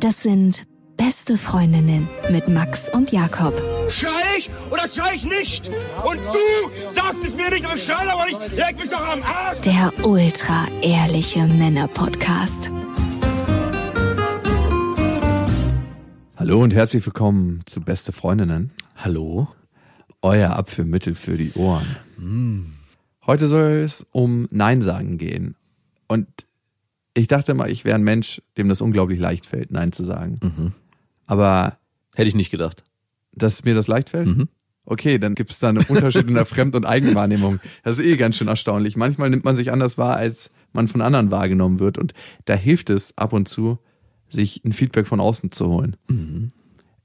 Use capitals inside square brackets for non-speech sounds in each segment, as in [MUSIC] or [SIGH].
Das sind Beste Freundinnen mit Max und Jakob. Schrei ich oder schrei ich nicht? Und du sagst es mir nicht, aber schrei aber nicht. Leg mich doch am Arsch. Der ultra ehrliche Männer Podcast. Hallo und herzlich willkommen zu Beste Freundinnen. Hallo euer Abführmittel für die Ohren. Mm. Heute soll es um Nein sagen gehen. Und ich dachte mal, ich wäre ein Mensch, dem das unglaublich leicht fällt, Nein zu sagen. Mhm. Aber. Hätte ich nicht gedacht. Dass mir das leicht fällt? Mhm. Okay, dann gibt es da einen Unterschied in der Fremd- und Eigenwahrnehmung. Das ist eh ganz schön erstaunlich. Manchmal nimmt man sich anders wahr, als man von anderen wahrgenommen wird. Und da hilft es ab und zu, sich ein Feedback von außen zu holen. Mhm.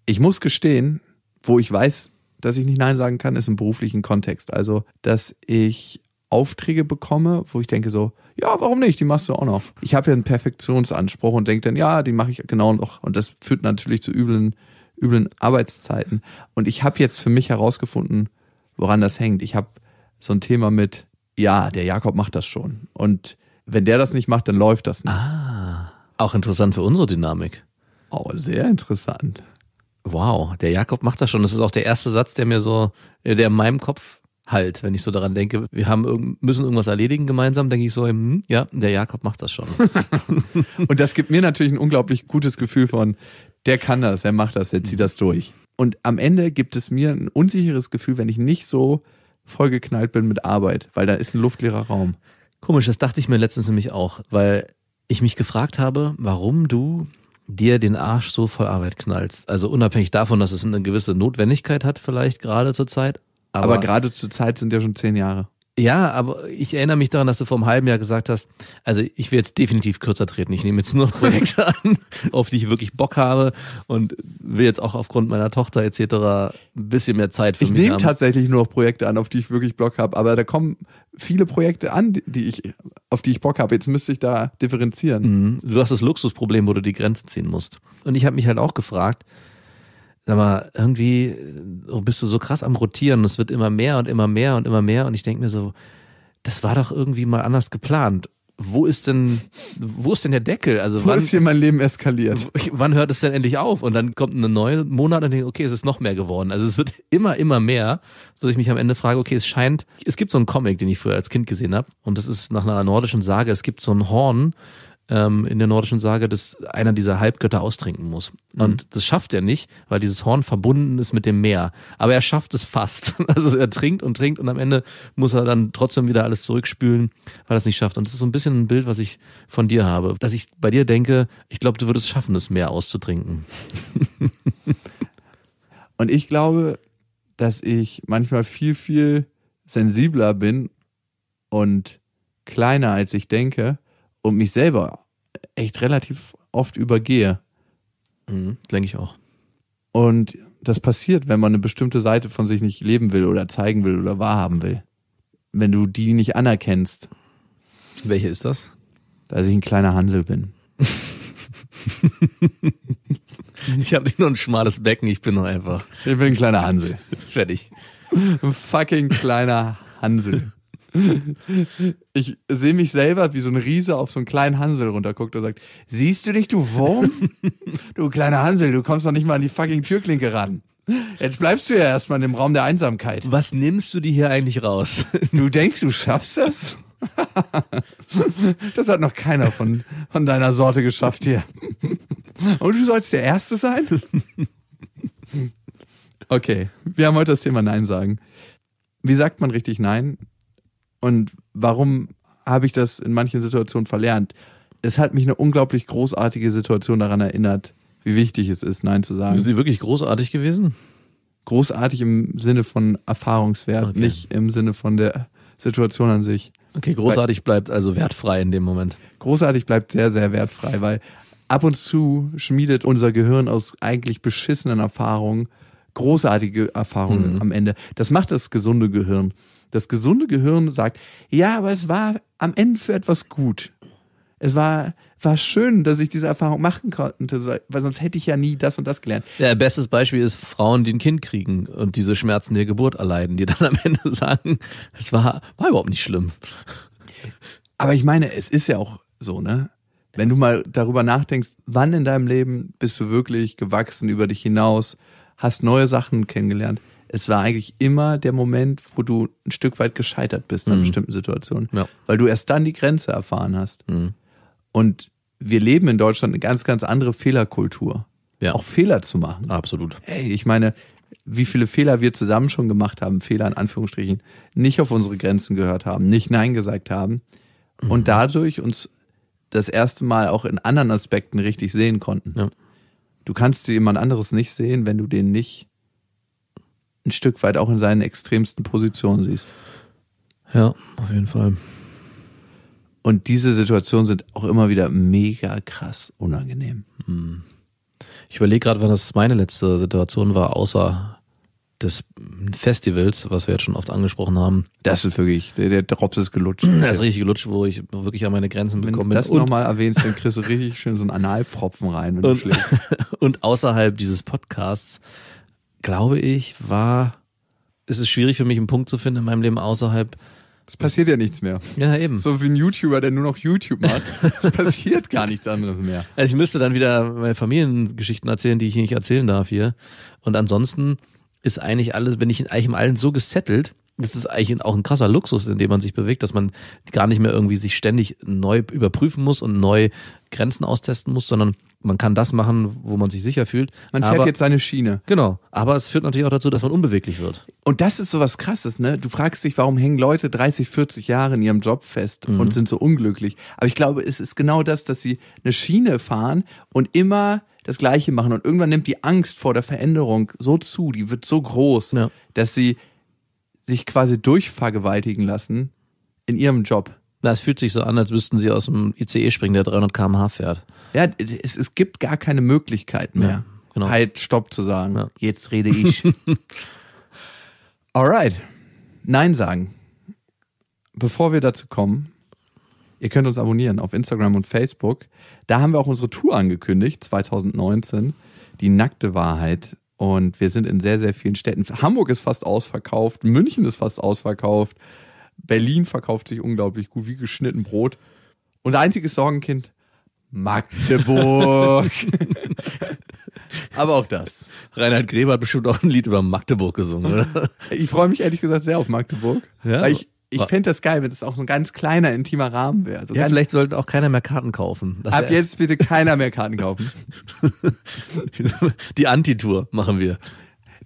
Ich muss gestehen, wo ich weiß, dass ich nicht Nein sagen kann, ist im beruflichen Kontext. Also, dass ich Aufträge bekomme, wo ich denke so, ja, warum nicht? Die machst du auch noch. Ich habe ja einen Perfektionsanspruch und denke dann, ja, die mache ich genau noch. Und das führt natürlich zu üblen, üblen Arbeitszeiten. Und ich habe jetzt für mich herausgefunden, woran das hängt. Ich habe so ein Thema mit, ja, der Jakob macht das schon. Und wenn der das nicht macht, dann läuft das nicht. Ah, auch interessant für unsere Dynamik. Oh, sehr interessant. Wow, der Jakob macht das schon. Das ist auch der erste Satz, der mir so, äh, der in meinem Kopf halt, wenn ich so daran denke, wir haben müssen irgendwas erledigen gemeinsam, denke ich so, hm, ja, der Jakob macht das schon. [LAUGHS] und das gibt mir natürlich ein unglaublich gutes Gefühl von, der kann das, der macht das, der zieht das durch. Und am Ende gibt es mir ein unsicheres Gefühl, wenn ich nicht so vollgeknallt bin mit Arbeit, weil da ist ein luftleerer Raum. Komisch, das dachte ich mir letztens nämlich auch, weil ich mich gefragt habe, warum du dir den Arsch so voll Arbeit knallst. Also unabhängig davon, dass es eine gewisse Notwendigkeit hat, vielleicht gerade zur Zeit. Aber, aber gerade zur Zeit sind ja schon zehn Jahre. Ja, aber ich erinnere mich daran, dass du vor einem halben Jahr gesagt hast, also ich will jetzt definitiv kürzer treten. Ich nehme jetzt nur noch Projekte [LAUGHS] an, auf die ich wirklich Bock habe und will jetzt auch aufgrund meiner Tochter etc. ein bisschen mehr Zeit für ich mich Ich nehme tatsächlich nur noch Projekte an, auf die ich wirklich Bock habe, aber da kommen viele Projekte an, die ich, auf die ich Bock habe. Jetzt müsste ich da differenzieren. Mhm. Du hast das Luxusproblem, wo du die Grenze ziehen musst. Und ich habe mich halt auch gefragt, sag mal, irgendwie äh, bist du so krass am Rotieren. Es wird immer mehr und immer mehr und immer mehr. Und ich denke mir so, das war doch irgendwie mal anders geplant. Wo ist denn, wo ist denn der Deckel? Also wo wann, ist hier mein Leben eskaliert? [LAUGHS] Wann hört es denn endlich auf? Und dann kommt ein neuer Monat und denke, okay, es ist noch mehr geworden. Also es wird immer, immer mehr, dass ich mich am Ende frage, okay, es scheint, es gibt so einen Comic, den ich früher als Kind gesehen habe. Und das ist nach einer nordischen Sage, es gibt so ein Horn, ähm, in der nordischen Sage, dass einer dieser Halbgötter austrinken muss. Mhm. Und das schafft er nicht, weil dieses Horn verbunden ist mit dem Meer. Aber er schafft es fast. [LAUGHS] Also er trinkt und trinkt und am Ende muss er dann trotzdem wieder alles zurückspülen, weil er es nicht schafft. Und das ist so ein bisschen ein Bild, was ich von dir habe, dass ich bei dir denke, ich glaube, du würdest schaffen, das Meer auszutrinken. [LAUGHS] und ich glaube, dass ich manchmal viel, viel sensibler bin und kleiner als ich denke und mich selber echt relativ oft übergehe. Mhm, denke ich auch. Und das passiert, wenn man eine bestimmte Seite von sich nicht leben will oder zeigen will oder wahrhaben will. Wenn du die nicht anerkennst. Welche ist das? Dass ich ein kleiner Hansel bin. [LAUGHS] ich habe nicht nur ein schmales Becken, ich bin nur einfach. Ich bin ein kleiner Hansel. [LAUGHS] Fertig. Ein fucking kleiner Hansel. [LAUGHS] Ich sehe mich selber, wie so ein Riese auf so einen kleinen Hansel runterguckt und sagt: Siehst du dich, du Wurm? [LAUGHS] Du kleiner Hansel, du kommst noch nicht mal an die fucking Türklinke ran. Jetzt bleibst du ja erstmal in dem Raum der Einsamkeit. Was nimmst du dir hier eigentlich raus? [LAUGHS] Du denkst, du schaffst das? Das hat noch keiner von, von deiner Sorte geschafft hier. Und du sollst der Erste sein? Okay, wir haben heute das Thema Nein sagen. Wie sagt man richtig Nein? Und warum habe ich das in manchen Situationen verlernt? Es hat mich eine unglaublich großartige Situation daran erinnert, wie wichtig es ist, Nein zu sagen. Ist sie wirklich großartig gewesen? Großartig im Sinne von Erfahrungswert, okay. nicht im Sinne von der Situation an sich. Okay, großartig weil, bleibt also wertfrei in dem Moment. Großartig bleibt sehr, sehr wertfrei, weil ab und zu schmiedet unser Gehirn aus eigentlich beschissenen Erfahrungen großartige Erfahrungen mhm. am Ende. Das macht das gesunde Gehirn. Das gesunde Gehirn sagt, ja, aber es war am Ende für etwas gut. Es war, war schön, dass ich diese Erfahrung machen konnte, weil sonst hätte ich ja nie das und das gelernt. Ja, bestes Beispiel ist Frauen, die ein Kind kriegen und diese Schmerzen der Geburt erleiden, die dann am Ende [LAUGHS] sagen, es war, war überhaupt nicht schlimm. Aber ich meine, es ist ja auch so, ne? Wenn du mal darüber nachdenkst, wann in deinem Leben bist du wirklich gewachsen über dich hinaus, hast neue Sachen kennengelernt es war eigentlich immer der Moment, wo du ein Stück weit gescheitert bist in mhm. bestimmten Situationen, ja. weil du erst dann die Grenze erfahren hast. Mhm. Und wir leben in Deutschland eine ganz, ganz andere Fehlerkultur. Ja. Auch Fehler zu machen. Absolut. Ey, ich meine, wie viele Fehler wir zusammen schon gemacht haben, Fehler in Anführungsstrichen, nicht auf unsere Grenzen gehört haben, nicht Nein gesagt haben mhm. und dadurch uns das erste Mal auch in anderen Aspekten richtig sehen konnten. Ja. Du kannst jemand anderes nicht sehen, wenn du den nicht ein Stück weit auch in seinen extremsten Positionen siehst. Ja, auf jeden Fall. Und diese Situationen sind auch immer wieder mega krass unangenehm. Hm. Ich überlege gerade, wann das meine letzte Situation war, außer des Festivals, was wir jetzt schon oft angesprochen haben. Das ist wirklich, der, der Drops ist gelutscht. [CLEARS THROAT] Das ist richtig gelutscht, wo ich wirklich an meine Grenzen wenn gekommen bin. Wenn du das nochmal erwähnst, dann kriegst du richtig schön so einen Analpfropfen rein, wenn und, du schläfst. [LAUGHS] Und außerhalb dieses Podcasts glaube ich, war, es ist schwierig für mich, einen Punkt zu finden in meinem Leben außerhalb. Es passiert ja nichts mehr. Ja, eben. So wie ein YouTuber, der nur noch YouTube macht. Es passiert gar nichts anderes mehr. [LAUGHS] Also ich müsste dann wieder meine Familiengeschichten erzählen, die ich nicht erzählen darf hier. Und ansonsten ist eigentlich alles, bin ich eigentlich im Allen so gesettelt, das ist eigentlich auch ein krasser Luxus, in dem man sich bewegt, dass man gar nicht mehr irgendwie sich ständig neu überprüfen muss und neu Grenzen austesten muss, sondern man kann das machen, wo man sich sicher fühlt. Man fährt aber, jetzt seine Schiene. Genau. Aber es führt natürlich auch dazu, dass man unbeweglich wird. Und das ist so was Krasses, ne? Du fragst dich, warum hängen Leute 30, 40 Jahre in ihrem Job fest mhm. und sind so unglücklich. Aber ich glaube, es ist genau das, dass sie eine Schiene fahren und immer das Gleiche machen. Und irgendwann nimmt die Angst vor der Veränderung so zu, die wird so groß, ja. dass sie sich quasi durchvergewaltigen lassen in ihrem Job. Das fühlt sich so an, als müssten sie aus dem ICE springen, der 300 km/h fährt. Ja, es, es gibt gar keine Möglichkeit mehr, ja, genau. halt Stopp zu sagen. Ja. Jetzt rede ich. [LAUGHS] Alright. Nein sagen. Bevor wir dazu kommen, ihr könnt uns abonnieren auf Instagram und Facebook. Da haben wir auch unsere Tour angekündigt, 2019. Die nackte Wahrheit und wir sind in sehr, sehr vielen Städten. Hamburg ist fast ausverkauft, München ist fast ausverkauft, Berlin verkauft sich unglaublich gut, wie geschnitten Brot. Unser einziges Sorgenkind, Magdeburg. [LAUGHS] Aber auch das. Reinhard Gräber hat bestimmt auch ein Lied über Magdeburg gesungen, oder? Ich freue mich ehrlich gesagt sehr auf Magdeburg. Ja? Weil ich ich fände das geil, wenn das auch so ein ganz kleiner, intimer Rahmen wäre. So also ja, vielleicht sollte auch keiner mehr Karten kaufen. Das Ab jetzt bitte keiner mehr Karten kaufen. [LAUGHS] Die Antitour machen wir.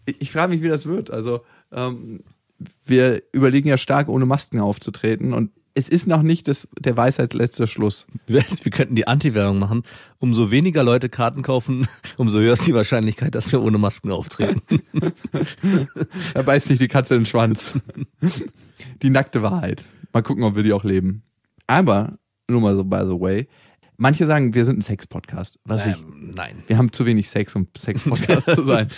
Ich, ich frage mich, wie das wird. Also, ähm, wir überlegen ja stark, ohne Masken aufzutreten. Und es ist noch nicht das, der Weisheit letzter Schluss. [LAUGHS] Wir, könnten die Anti-Werbung machen. Umso weniger Leute Karten kaufen, [LAUGHS] umso höher ist die Wahrscheinlichkeit, dass wir ohne Masken auftreten. [LAUGHS] da beißt sich die Katze in den Schwanz. Die nackte Wahrheit. Mal gucken, ob wir die auch leben. Aber, nur mal so by the way, manche sagen, wir sind ein Sex-Podcast. ähm, Nein. Wir haben zu wenig Sex, um Sex-Podcast zu sein.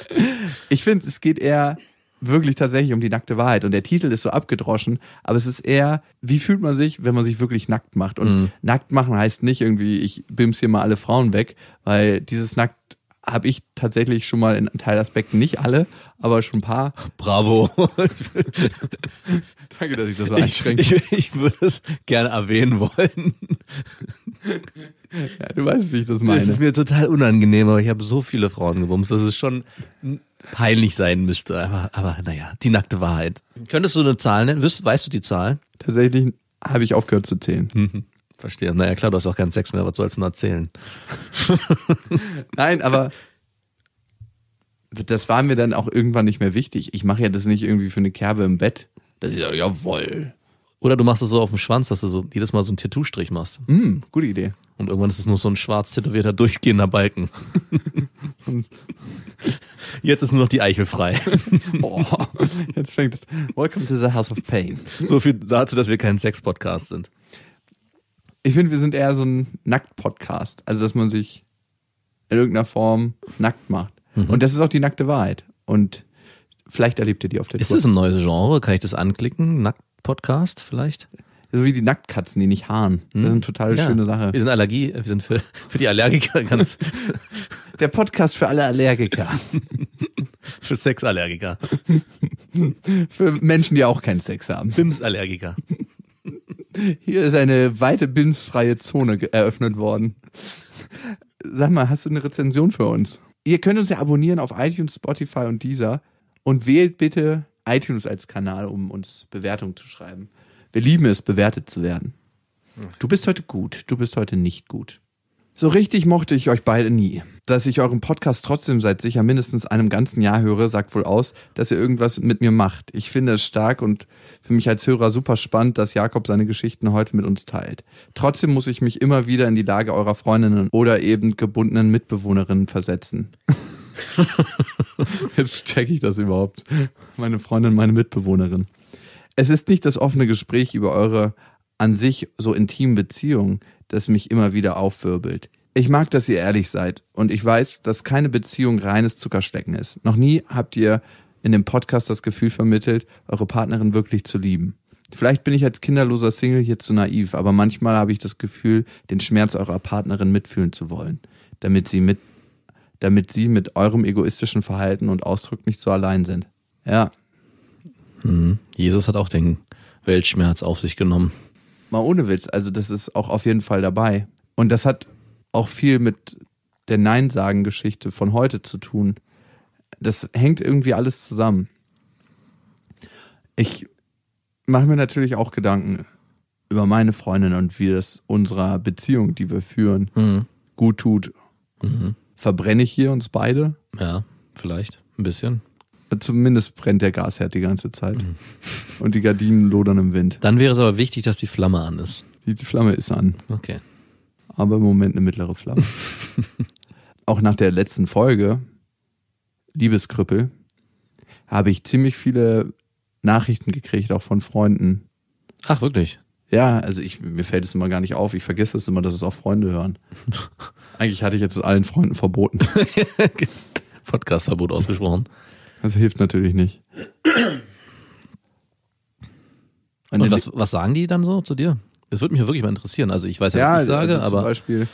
Ich finde, es geht eher wirklich tatsächlich um die nackte Wahrheit. Und der Titel ist so abgedroschen, aber es ist eher, wie fühlt man sich, wenn man sich wirklich nackt macht? Und mhm. nackt machen heißt nicht irgendwie, ich bims hier mal alle Frauen weg, weil dieses nackt habe ich tatsächlich schon mal in Teilaspekten, nicht alle, aber schon ein paar. Bravo. [LAUGHS] Danke, dass ich das so einschränke. Ich, ich, ich würde es gerne erwähnen wollen. ja, du weißt, wie ich das meine. Es ist mir total unangenehm, aber ich habe so viele Frauen gebumst. Das ist schon peinlich sein müsste. Aber, aber naja, die nackte Wahrheit. Könntest du eine Zahl nennen? Weißt, weißt du die Zahl? Tatsächlich habe ich aufgehört zu zählen. Mhm. [LAUGHS] Verstehe. Naja, klar, du hast auch keinen Sex mehr, was sollst du denn erzählen? [LAUGHS] Nein, aber das war mir dann auch irgendwann nicht mehr wichtig. Ich mache ja das nicht irgendwie für eine Kerbe im Bett. Das ist ja, jawohl. Oder du machst es so auf dem Schwanz, dass du so jedes Mal so einen Tattoo-Strich machst. Mm, gute Idee. Und irgendwann ist es nur so ein schwarz tätowierter, durchgehender Balken. [LAUGHS] jetzt ist nur noch die Eichel frei. Boah, [LAUGHS] jetzt fängt es. Welcome to the House of Pain. So viel dazu, dass wir kein Sex-Podcast sind. Ich finde, wir sind eher so ein Nackt-Podcast. Also, dass man sich in irgendeiner Form nackt macht. Mhm. Und das ist auch die nackte Wahrheit. Und vielleicht erlebt ihr die auf der Ist Tour. das ein neues Genre? Kann ich das anklicken? Nackt Podcast vielleicht? So wie die Nacktkatzen, die nicht haaren. Das hm? ist eine total ja. schöne Sache. Wir sind Allergie, wir sind für, für die Allergiker ganz. [LAUGHS] Der Podcast für alle Allergiker. [LAUGHS] für Sexallergiker. [LAUGHS] für Menschen, die auch keinen Sex haben. Bimsallergiker. Hier ist eine weite bimsfreie Zone eröffnet worden. Sag mal, hast du eine Rezension für uns? Ihr könnt uns ja abonnieren auf iTunes, Spotify und Deezer und wählt bitte iTunes als Kanal, um uns Bewertungen zu schreiben. Wir lieben es, bewertet zu werden. Du bist heute gut, du bist heute nicht gut. So richtig mochte ich euch beide nie. Dass ich euren Podcast trotzdem seit sicher mindestens einem ganzen Jahr höre, sagt wohl aus, dass ihr irgendwas mit mir macht. Ich finde es stark und für mich als Hörer super spannend, dass Jakob seine Geschichten heute mit uns teilt. Trotzdem muss ich mich immer wieder in die Lage eurer Freundinnen oder eben gebundenen Mitbewohnerinnen versetzen. [LAUGHS] [LAUGHS] Jetzt checke ich das überhaupt. Meine Freundin, meine Mitbewohnerin. Es ist nicht das offene Gespräch über eure an sich so intimen Beziehungen, das mich immer wieder aufwirbelt. Ich mag, dass ihr ehrlich seid und ich weiß, dass keine Beziehung reines Zuckerstecken ist. Noch nie habt ihr in dem Podcast das Gefühl vermittelt, eure Partnerin wirklich zu lieben. Vielleicht bin ich als kinderloser Single hier zu naiv, aber manchmal habe ich das Gefühl, den Schmerz eurer Partnerin mitfühlen zu wollen, damit sie mit damit sie mit eurem egoistischen Verhalten und Ausdruck nicht so allein sind. Ja. Mhm. Jesus hat auch den Weltschmerz auf sich genommen. Mal ohne Witz, also das ist auch auf jeden Fall dabei. Und das hat auch viel mit der Nein-Sagen-Geschichte von heute zu tun. Das hängt irgendwie alles zusammen. Ich mache mir natürlich auch Gedanken über meine Freundin und wie das unserer Beziehung, die wir führen, mhm. gut tut. Mhm verbrenne ich hier uns beide? Ja, vielleicht. Ein bisschen. Zumindest brennt der Gasherd die ganze Zeit. Mhm. Und die Gardinen lodern im Wind. Dann wäre es aber wichtig, dass die Flamme an ist. Die, die Flamme ist an. Okay. Aber im Moment eine mittlere Flamme. [LAUGHS] Auch nach der letzten Folge, Liebeskrüppel, habe ich ziemlich viele Nachrichten gekriegt, auch von Freunden. Ach, wirklich? Ja, also ich, mir fällt es immer gar nicht auf. Ich vergesse es immer, dass es auch Freunde hören. [LAUGHS] Eigentlich hatte ich jetzt allen Freunden verboten. [LAUGHS] Podcastverbot ausgesprochen. Das hilft natürlich nicht. Und, was, was sagen die dann so zu dir? Das würde mich wirklich mal interessieren. Also ich weiß ja, was ich sage, also zum aber. Beispiel,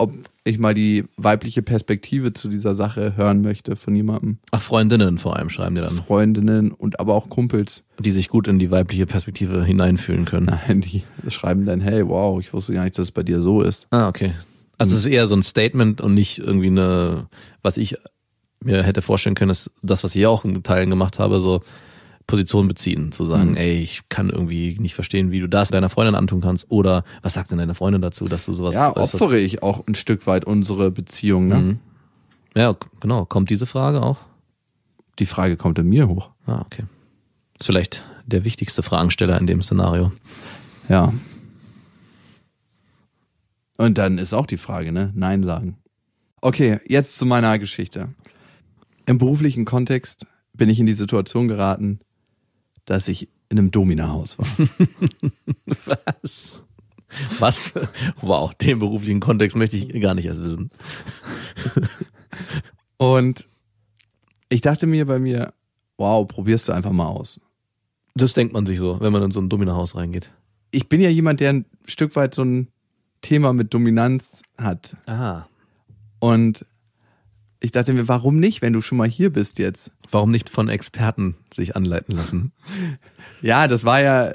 ob ich mal die weibliche Perspektive zu dieser Sache hören möchte von jemandem. Ach, Freundinnen vor allem schreiben die dann. Freundinnen und aber auch Kumpels. Die sich gut in die weibliche Perspektive hineinfühlen können. Nein, die schreiben dann, hey, wow, ich wusste gar nicht, dass es bei dir so ist. Ah, okay. Also es ist eher so ein Statement und nicht irgendwie eine, was ich mir hätte vorstellen können, ist das, was ich auch in Teilen gemacht habe, so, Position beziehen, zu sagen, mhm. ey, ich kann irgendwie nicht verstehen, wie du das deiner Freundin antun kannst oder was sagt denn deine Freundin dazu, dass du sowas Ja, opfere ich auch ein Stück weit unsere Beziehung, ne? Mhm. Ja, genau, kommt diese Frage auch? Die Frage kommt in mir hoch. Ah, okay. Ist vielleicht der wichtigste Fragensteller in dem Szenario. Ja. Und dann ist auch die Frage, ne? Nein sagen. Okay, jetzt zu meiner Geschichte. Im beruflichen Kontext bin ich in die Situation geraten, dass ich in einem Dominahaus war. [LAUGHS] Was? Was? Wow, den beruflichen Kontext möchte ich gar nicht erst wissen. Und ich dachte mir bei mir, wow, probierst du einfach mal aus. Das denkt man sich so, wenn man in so ein Domina-Haus reingeht. Ich bin ja jemand, der ein Stück weit so ein Thema mit Dominanz hat. Aha. Und ich dachte mir, warum nicht, wenn du schon mal hier bist jetzt? Warum nicht von Experten sich anleiten lassen? [LAUGHS] ja, das war ja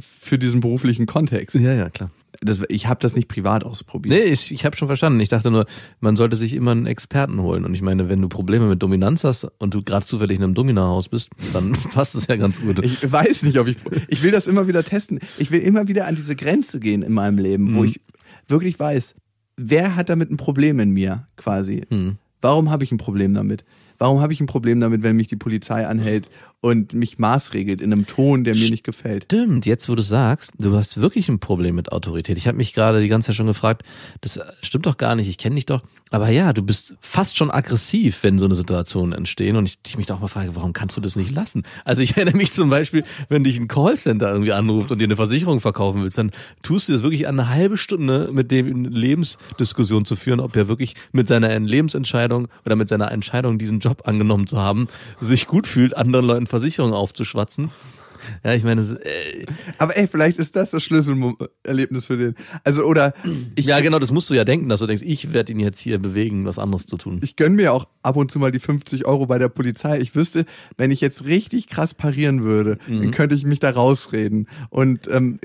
für diesen beruflichen Kontext. Ja, ja, klar. Das, ich habe das nicht privat ausprobiert. Nee, ich, ich habe schon verstanden. Ich dachte nur, man sollte sich immer einen Experten holen. Und ich meine, wenn du Probleme mit Dominanz hast und du gerade zufällig in einem Domina-Haus bist, dann [LAUGHS] passt es ja ganz gut. Ich weiß nicht, ob ich. Ich will das immer wieder testen. Ich will immer wieder an diese Grenze gehen in meinem Leben, mhm. wo ich wirklich weiß, wer hat damit ein Problem in mir quasi? Hm. Warum habe ich ein Problem damit? Warum habe ich ein Problem damit, wenn mich die Polizei anhält und mich maßregelt in einem Ton, der mir nicht gefällt? Stimmt, jetzt wo du sagst, du hast wirklich ein Problem mit Autorität. Ich habe mich gerade die ganze Zeit schon gefragt, das stimmt doch gar nicht, ich kenne dich doch. Aber ja, du bist fast schon aggressiv, wenn so eine Situation entstehen. Und ich, ich mich da auch mal frage, warum kannst du das nicht lassen? Also ich [LAUGHS] erinnere mich zum Beispiel, wenn dich ein Callcenter irgendwie anruft und dir eine Versicherung verkaufen willst, dann tust du das wirklich eine halbe Stunde mit dem Lebensdiskussion zu führen, ob er wirklich mit seiner Lebensentscheidung oder mit seiner Entscheidung, diesen Job angenommen zu haben, sich gut fühlt, anderen Leuten Versicherungen aufzuschwatzen. Ja, ich meine, äh, aber ey, vielleicht ist das das Schlüsselerlebnis für den. Also oder ich, ja, genau, das musst du ja denken, dass du denkst, ich werde ihn jetzt hier bewegen, was anderes zu tun. Ich gönne mir auch ab und zu mal die 50 Euro bei der Polizei. Ich wüsste, wenn ich jetzt richtig krass parieren würde, mhm. dann könnte ich mich da rausreden und ähm,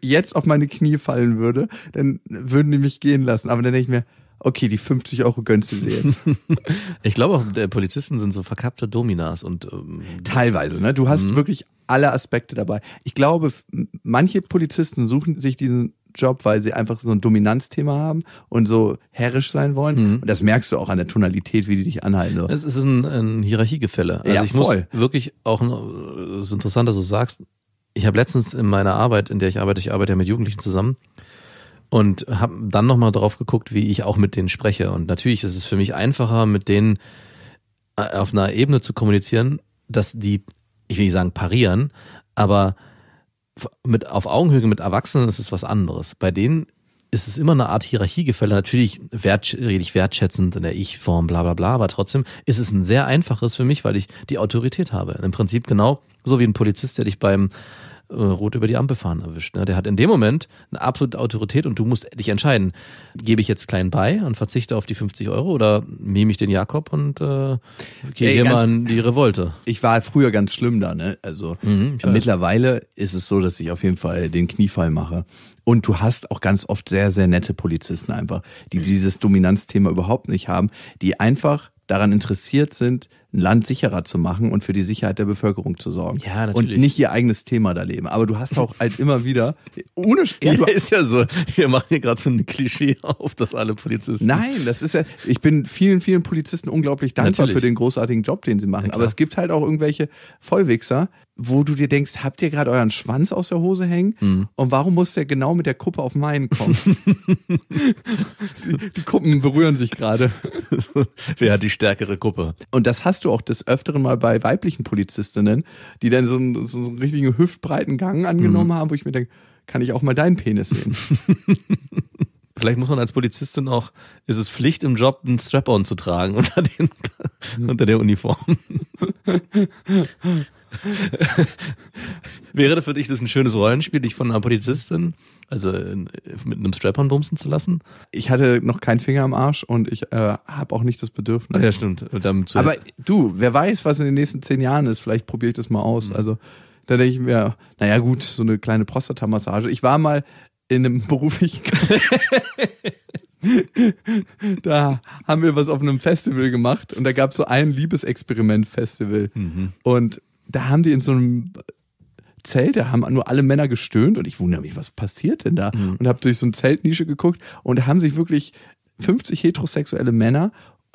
jetzt auf meine Knie fallen würde, dann würden die mich gehen lassen. Aber dann denke ich mir, okay, die 50 Euro gönnst du dir jetzt. [LAUGHS] ich glaube Polizisten sind so verkappte Dominas und ähm, teilweise, ne? Du hast mhm. wirklich alle Aspekte dabei. Ich glaube, manche Polizisten suchen sich diesen Job, weil sie einfach so ein Dominanzthema haben und so herrisch sein wollen. Mhm. Und das merkst du auch an der Tonalität, wie die dich anhalten. So. Es ist ein, ein Hierarchiegefälle. Also ja, ich voll. muss wirklich auch, es ist interessant, dass du sagst, ich habe letztens in meiner Arbeit, in der ich arbeite, ich arbeite ja mit Jugendlichen zusammen und habe dann nochmal drauf geguckt, wie ich auch mit denen spreche. Und natürlich ist es für mich einfacher, mit denen äh, auf einer Ebene zu kommunizieren, dass die ich will nicht sagen parieren, aber mit, auf Augenhöhe mit Erwachsenen ist es was anderes. Bei denen ist es immer eine Art Hierarchiegefälle. Natürlich wert, rede ich wertschätzend in der Ich-Form, bla bla bla, aber trotzdem ist es ein sehr einfaches für mich, weil ich die Autorität habe. Im Prinzip genau so wie ein Polizist, der dich beim äh, rot über die Ampel fahren erwischt. Ne? Der hat in dem Moment eine absolute Autorität und du musst dich entscheiden, gebe ich jetzt klein bei und verzichte auf die 50 Euro oder meme ich den Jakob und äh, gehe hier mal in die Revolte. Ich war früher ganz schlimm da, ne? Also mhm, mittlerweile ist es so, dass ich auf jeden Fall den Kniefall mache. Und du hast auch ganz oft sehr, sehr nette Polizisten einfach, die dieses Dominanzthema überhaupt nicht haben, die einfach daran interessiert sind, ein Land sicherer zu machen und für die Sicherheit der Bevölkerung zu sorgen. Ja, natürlich. Und nicht ihr eigenes Thema da leben. Aber du hast auch [LAUGHS] halt immer wieder, ohne Spiel. Ja, ist ja so. Wir machen hier gerade so ein Klischee auf, dass alle Polizisten. Nein, das ist ja, ich bin vielen, vielen Polizisten unglaublich dankbar natürlich. für den großartigen Job, den sie machen. Ja, Aber es gibt halt auch irgendwelche Vollwichser, wo du dir denkst, habt ihr gerade euren Schwanz aus der Hose hängen? Mhm. Und warum muss der genau mit der Kuppe auf meinen kommen? [LAUGHS] die Kuppen berühren sich gerade. [LAUGHS] Wer hat die stärkere Kuppe? Und das hast du auch des Öfteren mal bei weiblichen Polizistinnen, die dann so einen, so einen richtigen hüftbreiten Gang angenommen mhm. haben, wo ich mir denke, kann ich auch mal deinen Penis sehen? [LAUGHS] Vielleicht muss man als Polizistin auch, ist es Pflicht im Job, einen Strap-on zu tragen unter, den, mhm. unter der Uniform. [LAUGHS] Wäre das für dich das ein schönes Rollenspiel, dich von einer Polizistin also mit einem Strap-on bumsen zu lassen? Ich hatte noch keinen Finger am Arsch und ich äh, habe auch nicht das Bedürfnis. Ja, stimmt. Aber du, wer weiß, was in den nächsten zehn Jahren ist. Vielleicht probiere ich das mal aus. Mhm. Also da denke ich mir, naja gut, so eine kleine Prostata-Massage. Ich war mal in einem [LAUGHS] beruflichen... da haben wir was auf einem Festival gemacht und da gab es so ein Liebesexperiment-Festival. Mhm. Und da haben die in so einem Zelt, da haben nur alle Männer gestöhnt und ich wundere mich, was passiert denn da? Mhm. Und habe durch so eine Zeltnische geguckt und da haben sich wirklich 50 heterosexuelle Männer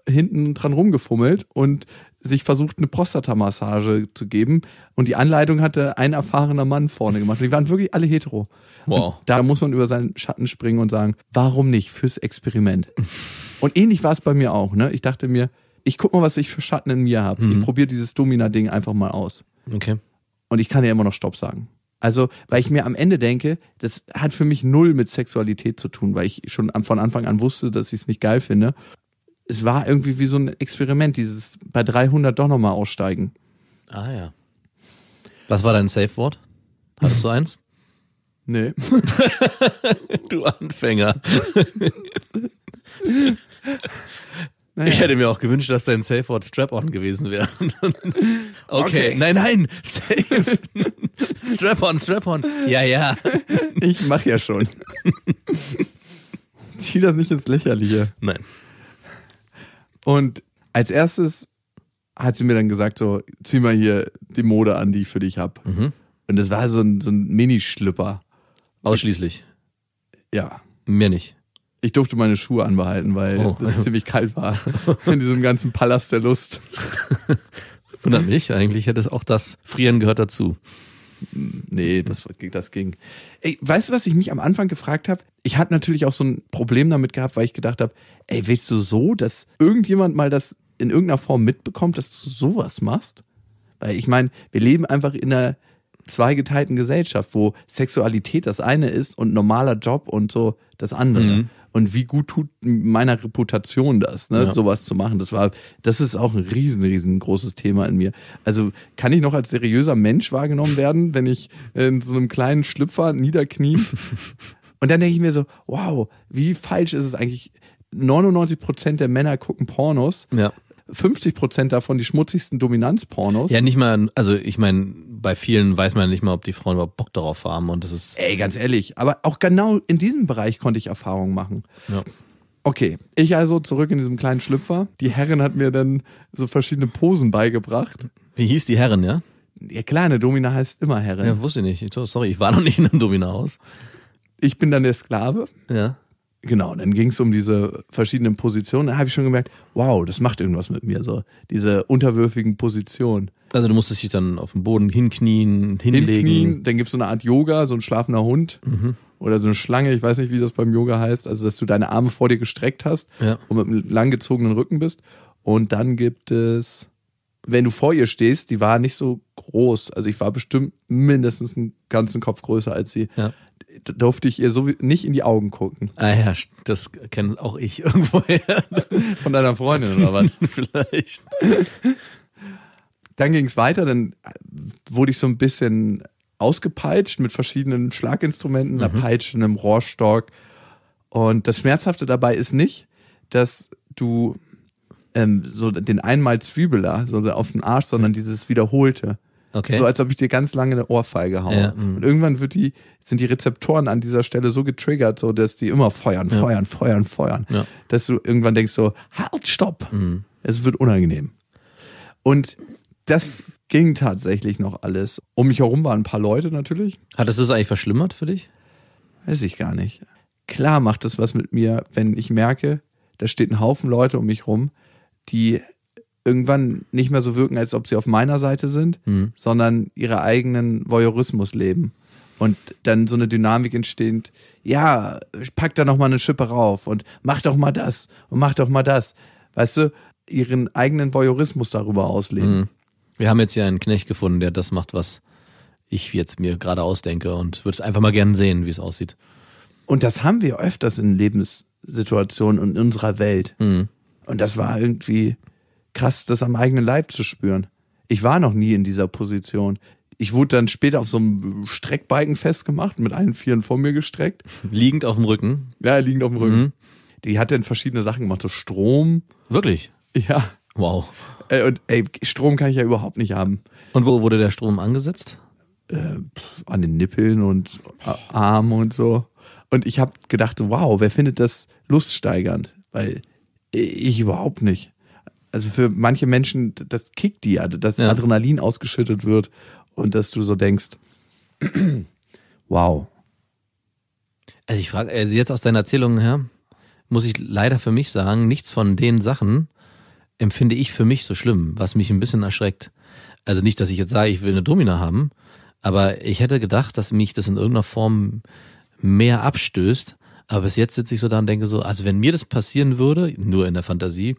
hinten dran rumgefummelt und sich versucht, eine Prostatamassage zu geben. Und die Anleitung hatte ein erfahrener Mann vorne gemacht. Die waren wirklich alle hetero. Wow. Und da muss man über seinen Schatten springen und sagen, warum nicht fürs Experiment? [LAUGHS] und ähnlich war es bei mir auch. Ne? Ich dachte mir, ich guck mal, was ich für Schatten in mir habe. Mhm. Ich probiere dieses Domina-Ding einfach mal aus. Okay. Und ich kann ja immer noch Stopp sagen. Also, weil ich mir am Ende denke, das hat für mich null mit Sexualität zu tun, weil ich schon von Anfang an wusste, dass ich es nicht geil finde. Es war irgendwie wie so ein Experiment, dieses bei 300 doch nochmal aussteigen. Ah ja. Was war dein Safe-Wort? Hattest du eins? [LAUGHS] Nee. [LAUGHS] du Anfänger. [LAUGHS] Naja. Ich hätte mir auch gewünscht, dass dein Safe Word Strap-on gewesen wäre. [LAUGHS] okay. okay. nein, nein, Safe. [LAUGHS] Strap-on, Strap-on. Ja, ja. Ich mach ja schon. [LAUGHS] Zieh das nicht ins Lächerliche. Nein. Und als erstes hat sie mir dann gesagt, so, zieh mal hier die Mode an, die ich für dich habe. Mhm. Und das war so ein, so ein Minischlüpper. Ausschließlich? Ja. Mehr nicht. Ich durfte meine Schuhe anbehalten, weil oh. es ziemlich kalt war [LAUGHS] in diesem ganzen Palast der Lust. [LAUGHS] Wundert mich, eigentlich hätte es auch das Frieren gehört dazu. Nee, das, das ging. Ey, weißt du, was ich mich am Anfang gefragt habe? Ich hatte natürlich auch so ein Problem damit gehabt, weil ich gedacht habe, ey, willst du so, dass irgendjemand mal das in irgendeiner Form mitbekommt, dass du sowas machst? Weil ich meine, wir leben einfach in einer zweigeteilten Gesellschaft, wo Sexualität das eine ist und normaler Job und so das andere. Mhm und wie gut tut meiner Reputation das, ne, ja. sowas zu machen. Das war, das ist auch ein riesen, riesengroßes Thema in mir. Also kann ich noch als seriöser Mensch wahrgenommen werden, wenn ich in so einem kleinen Schlüpfer niederknie? [LAUGHS] und dann denke ich mir so, wow, wie falsch ist es eigentlich? 99 Prozent der Männer gucken Pornos. Ja. 50 Prozent davon die schmutzigsten Dominanzpornos. Ja, nicht mal, also ich meine, bei vielen weiß man nicht mal, ob die Frauen überhaupt Bock darauf haben. Und das ist. Ey, ganz ehrlich, aber auch genau in diesem Bereich konnte ich Erfahrungen machen. Ja. Okay, ich also zurück in diesem kleinen Schlüpfer. Die Herrin hat mir dann so verschiedene Posen beigebracht. Wie hieß die Herrin, ja? Ja, kleine Domina heißt immer Herrin. Ja, wusste ich nicht. Sorry, ich war noch nicht in einem Domina-Haus. Ich bin dann der Sklave. Ja. Genau, dann ging es um diese verschiedenen Positionen. Da habe ich schon gemerkt, wow, das macht irgendwas mit mir, so diese unterwürfigen Positionen. Also du musstest dich dann auf den Boden hinknien, hinlegen. Hinknien, dann gibt es so eine Art Yoga, so ein schlafender Hund mhm. oder so eine Schlange, ich weiß nicht, wie das beim Yoga heißt, also dass du deine Arme vor dir gestreckt hast ja. und mit einem langgezogenen Rücken bist. Und dann gibt es, wenn du vor ihr stehst, die war nicht so groß. Also ich war bestimmt mindestens einen ganzen Kopf größer als sie. Ja durfte ich ihr so nicht in die Augen gucken. Ah ja, das kenne auch ich [LAUGHS] irgendwoher. Von deiner Freundin oder was? [LAUGHS] Vielleicht. Dann ging es weiter, dann äh, wurde ich so ein bisschen ausgepeitscht mit verschiedenen Schlaginstrumenten, einer mhm. Peitsche, einem Rohrstock. Und das Schmerzhafte dabei ist nicht, dass du ähm, so den einmal Zwiebeler so auf den Arsch, sondern mhm. dieses Wiederholte. Okay. So als ob ich dir ganz lange eine Ohrfeige haue. Ja, und mhm. irgendwann wird die, sind die Rezeptoren an dieser Stelle so getriggert, so dass die immer feuern, ja. feuern, feuern, feuern. Ja. Dass du irgendwann denkst so, halt, stopp. Mhm. Es wird unangenehm. Und das ging tatsächlich noch alles. Um mich herum waren ein paar Leute natürlich. Hat es das eigentlich verschlimmert für dich? Weiß ich gar nicht. Klar macht das was mit mir, wenn ich merke, da steht ein Haufen Leute um mich rum, die irgendwann nicht mehr so wirken, als ob sie auf meiner Seite sind, mhm. sondern ihre eigenen Voyeurismus leben. Und dann so eine Dynamik entsteht, ja, pack da nochmal eine Schippe rauf und mach doch mal das und mach doch mal das. Weißt du, ihren eigenen Voyeurismus darüber ausleben. Mhm. Wir haben jetzt hier einen Knecht gefunden, der das macht, was ich jetzt mir gerade ausdenke und würde es einfach mal gerne sehen, wie es aussieht. Und das haben wir öfters in Lebenssituationen und in unserer Welt. Mhm. Und das war irgendwie, krass, das am eigenen Leib zu spüren. Ich war noch nie in dieser Position. Ich wurde dann später auf so einem Streckbalken festgemacht, mit allen Vieren vor mir gestreckt. Liegend auf dem Rücken. Ja, liegend auf dem Rücken. Mhm. Die hat dann verschiedene Sachen gemacht, so Strom. Wirklich? Ja. Wow. Äh, und ey, Strom kann ich ja überhaupt nicht haben. Und wo wurde der Strom angesetzt? Äh, an den Nippeln und Armen und so. Und ich habe gedacht, wow, wer findet das luststeigernd? Weil äh, ich überhaupt nicht also für manche Menschen, das kickt die, dass ja. Adrenalin ausgeschüttet wird und dass du so denkst, [CLEARS THROAT] wow. Also ich frage, also jetzt aus deiner Erzählung her, muss ich leider für mich sagen, nichts von den Sachen empfinde ich für mich so schlimm, was mich ein bisschen erschreckt. Also nicht, dass ich jetzt sage, ich will eine Domina haben, aber ich hätte gedacht, dass mich das in irgendeiner Form mehr abstößt. Aber bis jetzt sitze ich so da und denke so, also wenn mir das passieren würde, nur in der Fantasie,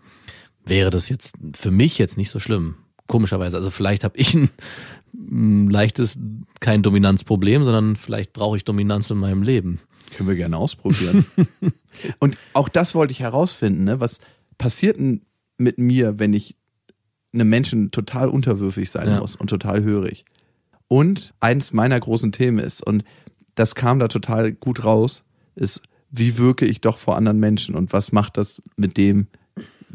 wäre das jetzt für mich jetzt nicht so schlimm. Komischerweise. Also vielleicht habe ich ein, leichtes, kein Dominanzproblem, sondern vielleicht brauche ich Dominanz in meinem Leben. Können wir gerne ausprobieren. [LAUGHS] Und auch das wollte ich herausfinden, ne? was passiert denn mit mir, wenn ich einem Menschen total unterwürfig sein ja. muss und total hörig. Und eins meiner großen Themen ist, und das kam da total gut raus, ist, wie wirke ich doch vor anderen Menschen und was macht das mit dem,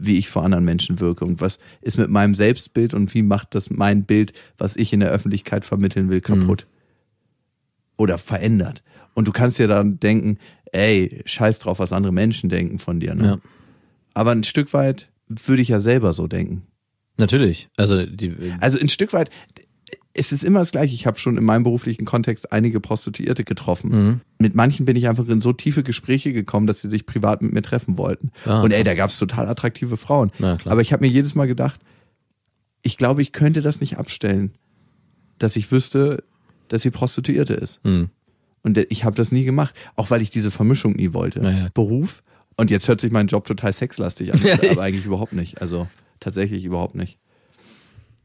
wie ich vor anderen Menschen wirke und was ist mit meinem Selbstbild und wie macht das mein Bild, was ich in der Öffentlichkeit vermitteln will, kaputt mhm. oder verändert. Und du kannst dir dann denken, ey, scheiß drauf, was andere Menschen denken von dir. Ne? Ja. Aber ein Stück weit würde ich ja selber so denken. Natürlich. Also, die, also ein Stück weit, es ist immer das Gleiche. Ich habe schon in meinem beruflichen Kontext einige Prostituierte getroffen. Mhm. Mit manchen bin ich einfach in so tiefe Gespräche gekommen, dass sie sich privat mit mir treffen wollten. Ah, und ey, da gab es total attraktive Frauen. Na, Aber ich habe mir jedes Mal gedacht, ich glaube, ich könnte das nicht abstellen, dass ich wüsste, dass sie Prostituierte ist. Mhm. Und ich habe das nie gemacht, auch weil ich diese Vermischung nie wollte. Ja. Beruf und jetzt hört sich mein Job total sexlastig an, [LAUGHS] aber eigentlich überhaupt nicht. Also tatsächlich überhaupt nicht.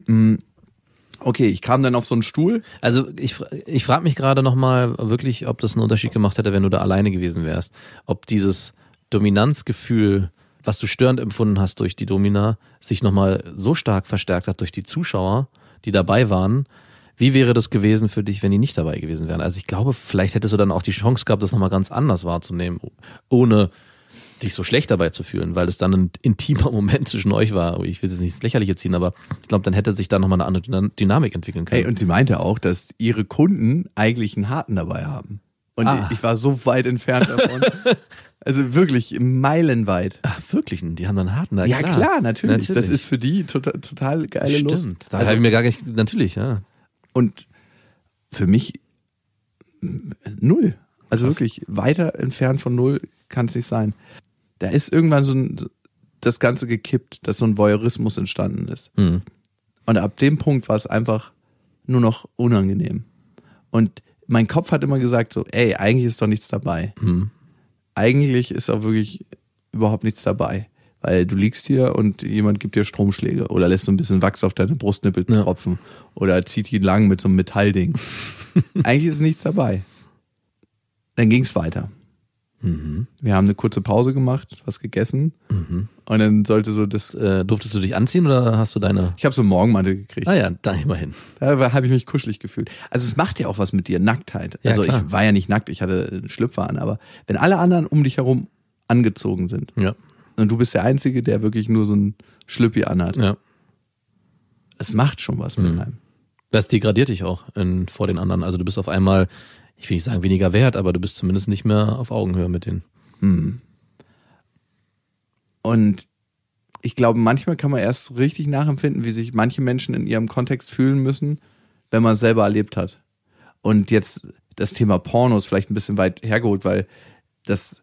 Mm okay, ich kam dann auf so einen Stuhl. Also ich, ich frage mich gerade nochmal wirklich, ob das einen Unterschied gemacht hätte, wenn du da alleine gewesen wärst. Ob dieses Dominanzgefühl, was du störend empfunden hast durch die Domina, sich nochmal so stark verstärkt hat durch die Zuschauer, die dabei waren. Wie wäre das gewesen für dich, wenn die nicht dabei gewesen wären? Also ich glaube, vielleicht hättest du dann auch die Chance gehabt, das nochmal ganz anders wahrzunehmen, ohne dich so schlecht dabei zu fühlen, weil es dann ein intimer [LAUGHS] Moment zwischen euch war. Oh, ich will es nicht ins Lächerliche ziehen, aber ich glaube, dann hätte sich da nochmal eine andere Dynamik entwickeln können. Hey, und sie meinte auch, dass ihre Kunden eigentlich einen Harten dabei haben. Und ah. ich war so weit entfernt davon. [LAUGHS] also wirklich meilenweit. Ach, wirklich? Die haben dann einen Harten. dabei? ja, klar, natürlich. natürlich. Das ist für die total, total geile Stimmt. Lust. Stimmt, da also, habe ich mir gar nicht, natürlich, ja. Und für mich null. Also Krass. wirklich weiter entfernt von null kann es nicht sein da ist irgendwann so ein, das Ganze gekippt, dass so ein Voyeurismus entstanden ist. Mhm. Und ab dem Punkt war es einfach nur noch unangenehm. Und mein Kopf hat immer gesagt so, ey, eigentlich ist doch nichts dabei. Mhm. Eigentlich ist auch wirklich überhaupt nichts dabei. Weil du liegst hier und jemand gibt dir Stromschläge oder lässt so ein bisschen Wachs auf deine Brustnippel ja. tropfen oder zieht ihn lang mit so einem Metallding. [LAUGHS] eigentlich ist nichts dabei. Dann ging es weiter. Mhm. Wir haben eine kurze Pause gemacht, was gegessen. Mhm. Und dann sollte so das. Äh, durftest du dich anziehen oder hast du deine. Ich habe so Morgenmantel gekriegt. Ah ja, da immerhin. Da habe ich mich kuschelig gefühlt. Also es macht ja auch was mit dir, Nacktheit. also klar. ich war ja nicht nackt, ich hatte einen Schlüpfer an, aber wenn alle anderen um dich herum angezogen sind. Ja. Und du bist der Einzige, der wirklich nur so ein Schlüppi anhat. Ja. Es macht schon was mhm. mit einem. Das degradiert dich auch in, vor den anderen. Also du bist auf einmal ich will nicht sagen weniger wert, aber du bist zumindest nicht mehr auf Augenhöhe mit denen. Hm. Und ich glaube, manchmal kann man erst richtig nachempfinden, wie sich manche Menschen in ihrem Kontext fühlen müssen, wenn man es selber erlebt hat. Und jetzt das Thema Pornos vielleicht ein bisschen weit hergeholt, weil das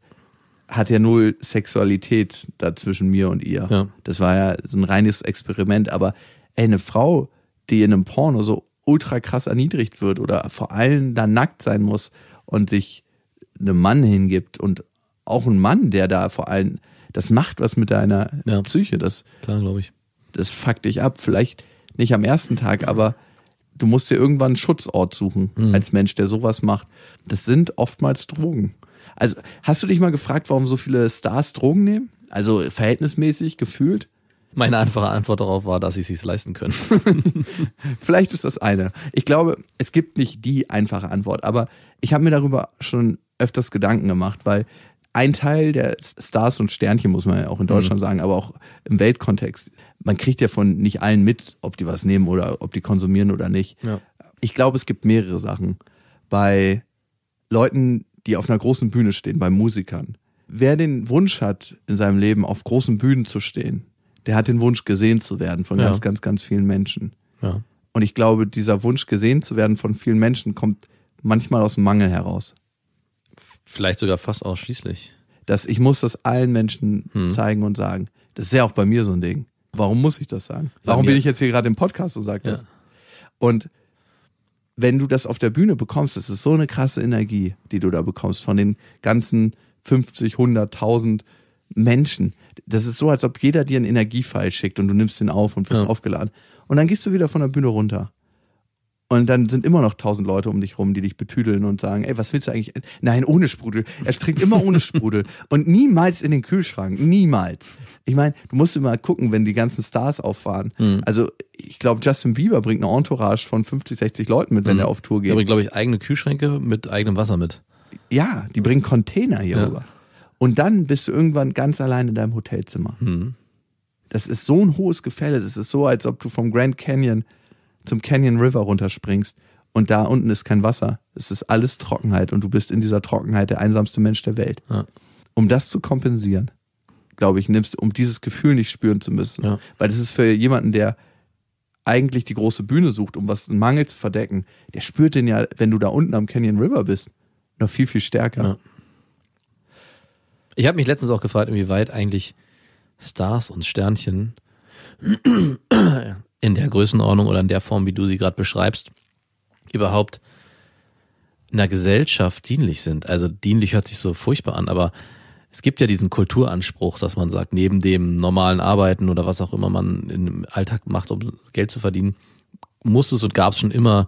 hat ja null Sexualität da zwischen mir und ihr. Ja. Das war ja so ein reines Experiment, aber ey, eine Frau, die in einem Porno so ultra krass erniedrigt wird oder vor allem da nackt sein muss und sich einem Mann hingibt und auch ein Mann, der da vor allem, das macht was mit deiner ja, Psyche. Das, klar, glaube ich. Das fuckt dich ab. Vielleicht nicht am ersten Tag, aber du musst dir irgendwann einen Schutzort suchen mhm. als Mensch, der sowas macht. Das sind oftmals Drogen. Also hast du dich mal gefragt, warum so viele Stars Drogen nehmen? Also verhältnismäßig gefühlt? Meine einfache Antwort darauf war, dass sie es sich leisten können. [LAUGHS] Vielleicht ist das eine. Ich glaube, es gibt nicht die einfache Antwort, aber ich habe mir darüber schon öfters Gedanken gemacht, weil ein Teil der Stars und Sternchen, muss man ja auch in Deutschland mhm. sagen, aber auch im Weltkontext. Man kriegt ja von nicht allen mit, ob die was nehmen oder ob die konsumieren oder nicht. Ja. Ich glaube, es gibt mehrere Sachen. Bei Leuten, die auf einer großen Bühne stehen, bei Musikern. Wer den Wunsch hat, in seinem Leben auf großen Bühnen zu stehen, der hat den Wunsch, gesehen zu werden von ja. ganz, ganz, ganz vielen Menschen. Ja. Und ich glaube, dieser Wunsch, gesehen zu werden von vielen Menschen, kommt manchmal aus dem Mangel heraus. Vielleicht sogar fast ausschließlich. Dass ich muss das allen Menschen hm. zeigen und sagen. Das ist ja auch bei mir so ein Ding. Warum muss ich das sagen? Warum bin ich jetzt hier gerade im Podcast und sage das? Ja. Und wenn du das auf der Bühne bekommst, das ist so eine krasse Energie, die du da bekommst von den ganzen 50, 100, 1000 Menschen. Das ist so, als ob jeder dir einen Energiefall schickt und du nimmst den auf und wirst ja. aufgeladen. Und dann gehst du wieder von der Bühne runter. Und dann sind immer noch tausend Leute um dich rum, die dich betüdeln und sagen, ey, was willst du eigentlich? Nein, ohne Sprudel. Er trinkt immer ohne Sprudel. [LAUGHS] Und niemals in den Kühlschrank. Niemals. Ich meine, du musst immer gucken, wenn die ganzen Stars auffahren. Mhm. Also, ich glaube, Justin Bieber bringt eine Entourage von 50, 60 Leuten mit, wenn mhm. er auf Tour geht. Er bringt, glaube ich, eigene Kühlschränke mit eigenem Wasser mit. Ja, die bringen Container hier ja. rüber. Und dann bist du irgendwann ganz allein in deinem Hotelzimmer. Mhm. Das ist so ein hohes Gefälle. Das ist so, als ob du vom Grand Canyon zum Canyon River runterspringst und da unten ist kein Wasser. Es ist alles Trockenheit und du bist in dieser Trockenheit der einsamste Mensch der Welt. Ja. Um das zu kompensieren, glaube ich, nimmst, du, um dieses Gefühl nicht spüren zu müssen. Ja. Weil das ist für jemanden, der eigentlich die große Bühne sucht, um was einen Mangel zu verdecken, der spürt den ja, wenn du da unten am Canyon River bist, noch viel, viel stärker. Ja. Ich habe mich letztens auch gefragt, inwieweit eigentlich Stars und Sternchen in der Größenordnung oder in der Form, wie du sie gerade beschreibst, überhaupt einer Gesellschaft dienlich sind. Also dienlich hört sich so furchtbar an, aber es gibt ja diesen Kulturanspruch, dass man sagt, neben dem normalen Arbeiten oder was auch immer man im Alltag macht, um Geld zu verdienen, muss es und gab es schon immer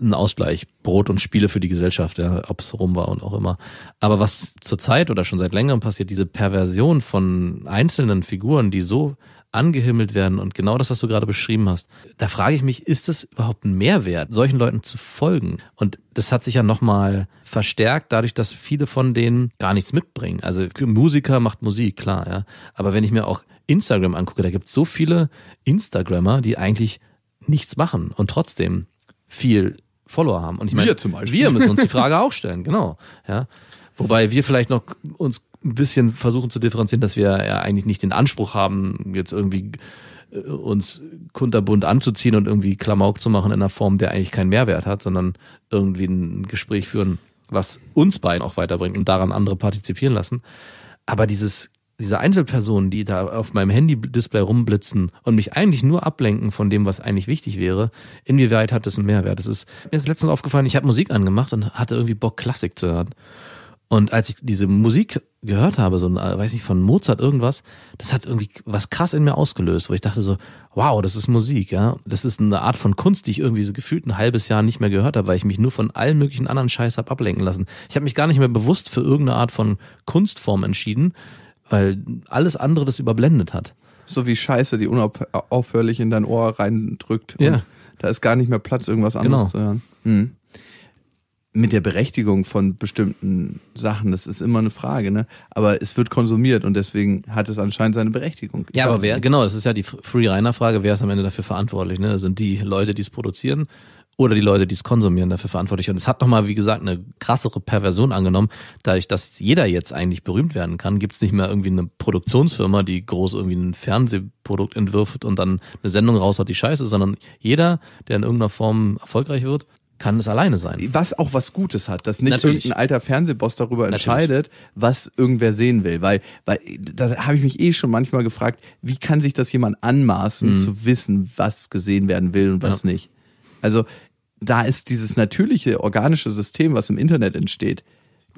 ein Ausgleich, Brot und Spiele für die Gesellschaft, ja, ob es rum war und auch immer. Aber was zurzeit oder schon seit längerem passiert, diese Perversion von einzelnen Figuren, die so angehimmelt werden und genau das, was du gerade beschrieben hast, da frage ich mich, ist es überhaupt ein Mehrwert, solchen Leuten zu folgen? Und das hat sich ja nochmal verstärkt dadurch, dass viele von denen gar nichts mitbringen. Also Musiker macht Musik, klar, ja. Aber wenn ich mir auch Instagram angucke, da gibt es so viele Instagrammer, die eigentlich nichts machen und trotzdem viel Follower haben. Und ich meine, wir zum Beispiel. Wir müssen uns die [LAUGHS] Frage auch stellen, genau. Ja. Wobei wir vielleicht noch uns ein bisschen versuchen zu differenzieren, dass wir ja eigentlich nicht den Anspruch haben, jetzt irgendwie äh, uns kunterbunt anzuziehen und irgendwie Klamauk zu machen in einer Form, der eigentlich keinen Mehrwert hat, sondern irgendwie ein Gespräch führen, was uns beiden auch weiterbringt und daran andere partizipieren lassen. Aber dieses diese Einzelpersonen, die da auf meinem Handy-Display rumblitzen und mich eigentlich nur ablenken von dem, was eigentlich wichtig wäre, inwieweit hat das einen Mehrwert? Das ist, mir ist letztens aufgefallen, ich habe Musik angemacht und hatte irgendwie Bock, Klassik zu hören. Und als ich diese Musik gehört habe, so, äh, weiß nicht, von Mozart irgendwas, das hat irgendwie was krass in mir ausgelöst, wo ich dachte so, wow, das ist Musik, ja. Das ist eine Art von Kunst, die ich irgendwie so gefühlt ein halbes Jahr nicht mehr gehört habe, weil ich mich nur von allen möglichen anderen Scheiß habe ablenken lassen. Ich habe mich gar nicht mehr bewusst für irgendeine Art von Kunstform entschieden weil alles andere das überblendet hat. So wie Scheiße, die unaufhörlich in dein Ohr reindrückt. Ja. da ist gar nicht mehr Platz, irgendwas genau. anderes genau. zu hören. Hm. Mit der Berechtigung von bestimmten Sachen, das ist immer eine Frage, ne? Aber es wird konsumiert und deswegen hat es anscheinend seine Berechtigung. Ich ja, aber wer, genau, das ist ja die Free-Reiner-Frage, wer ist am Ende dafür verantwortlich, ne? Das sind die Leute, die es produzieren oder die Leute, die es konsumieren, dafür verantwortlich. Und es hat nochmal, wie gesagt, eine krassere Perversion angenommen. Dadurch, dass jeder jetzt eigentlich berühmt werden kann, gibt es nicht mehr irgendwie eine Produktionsfirma, die groß irgendwie ein Fernsehprodukt entwirft und dann eine Sendung raushaut, die scheiße sondern jeder, der in irgendeiner Form erfolgreich wird, kann es alleine sein. Was auch was Gutes hat, dass nicht Natürlich. irgendein alter Fernsehboss darüber entscheidet, Natürlich. was irgendwer sehen will. Weil, weil da habe ich mich eh schon manchmal gefragt, wie kann sich das jemand anmaßen, mhm. zu wissen, was gesehen werden will und was ja. nicht. Also da ist dieses natürliche, organische System, was im Internet entsteht,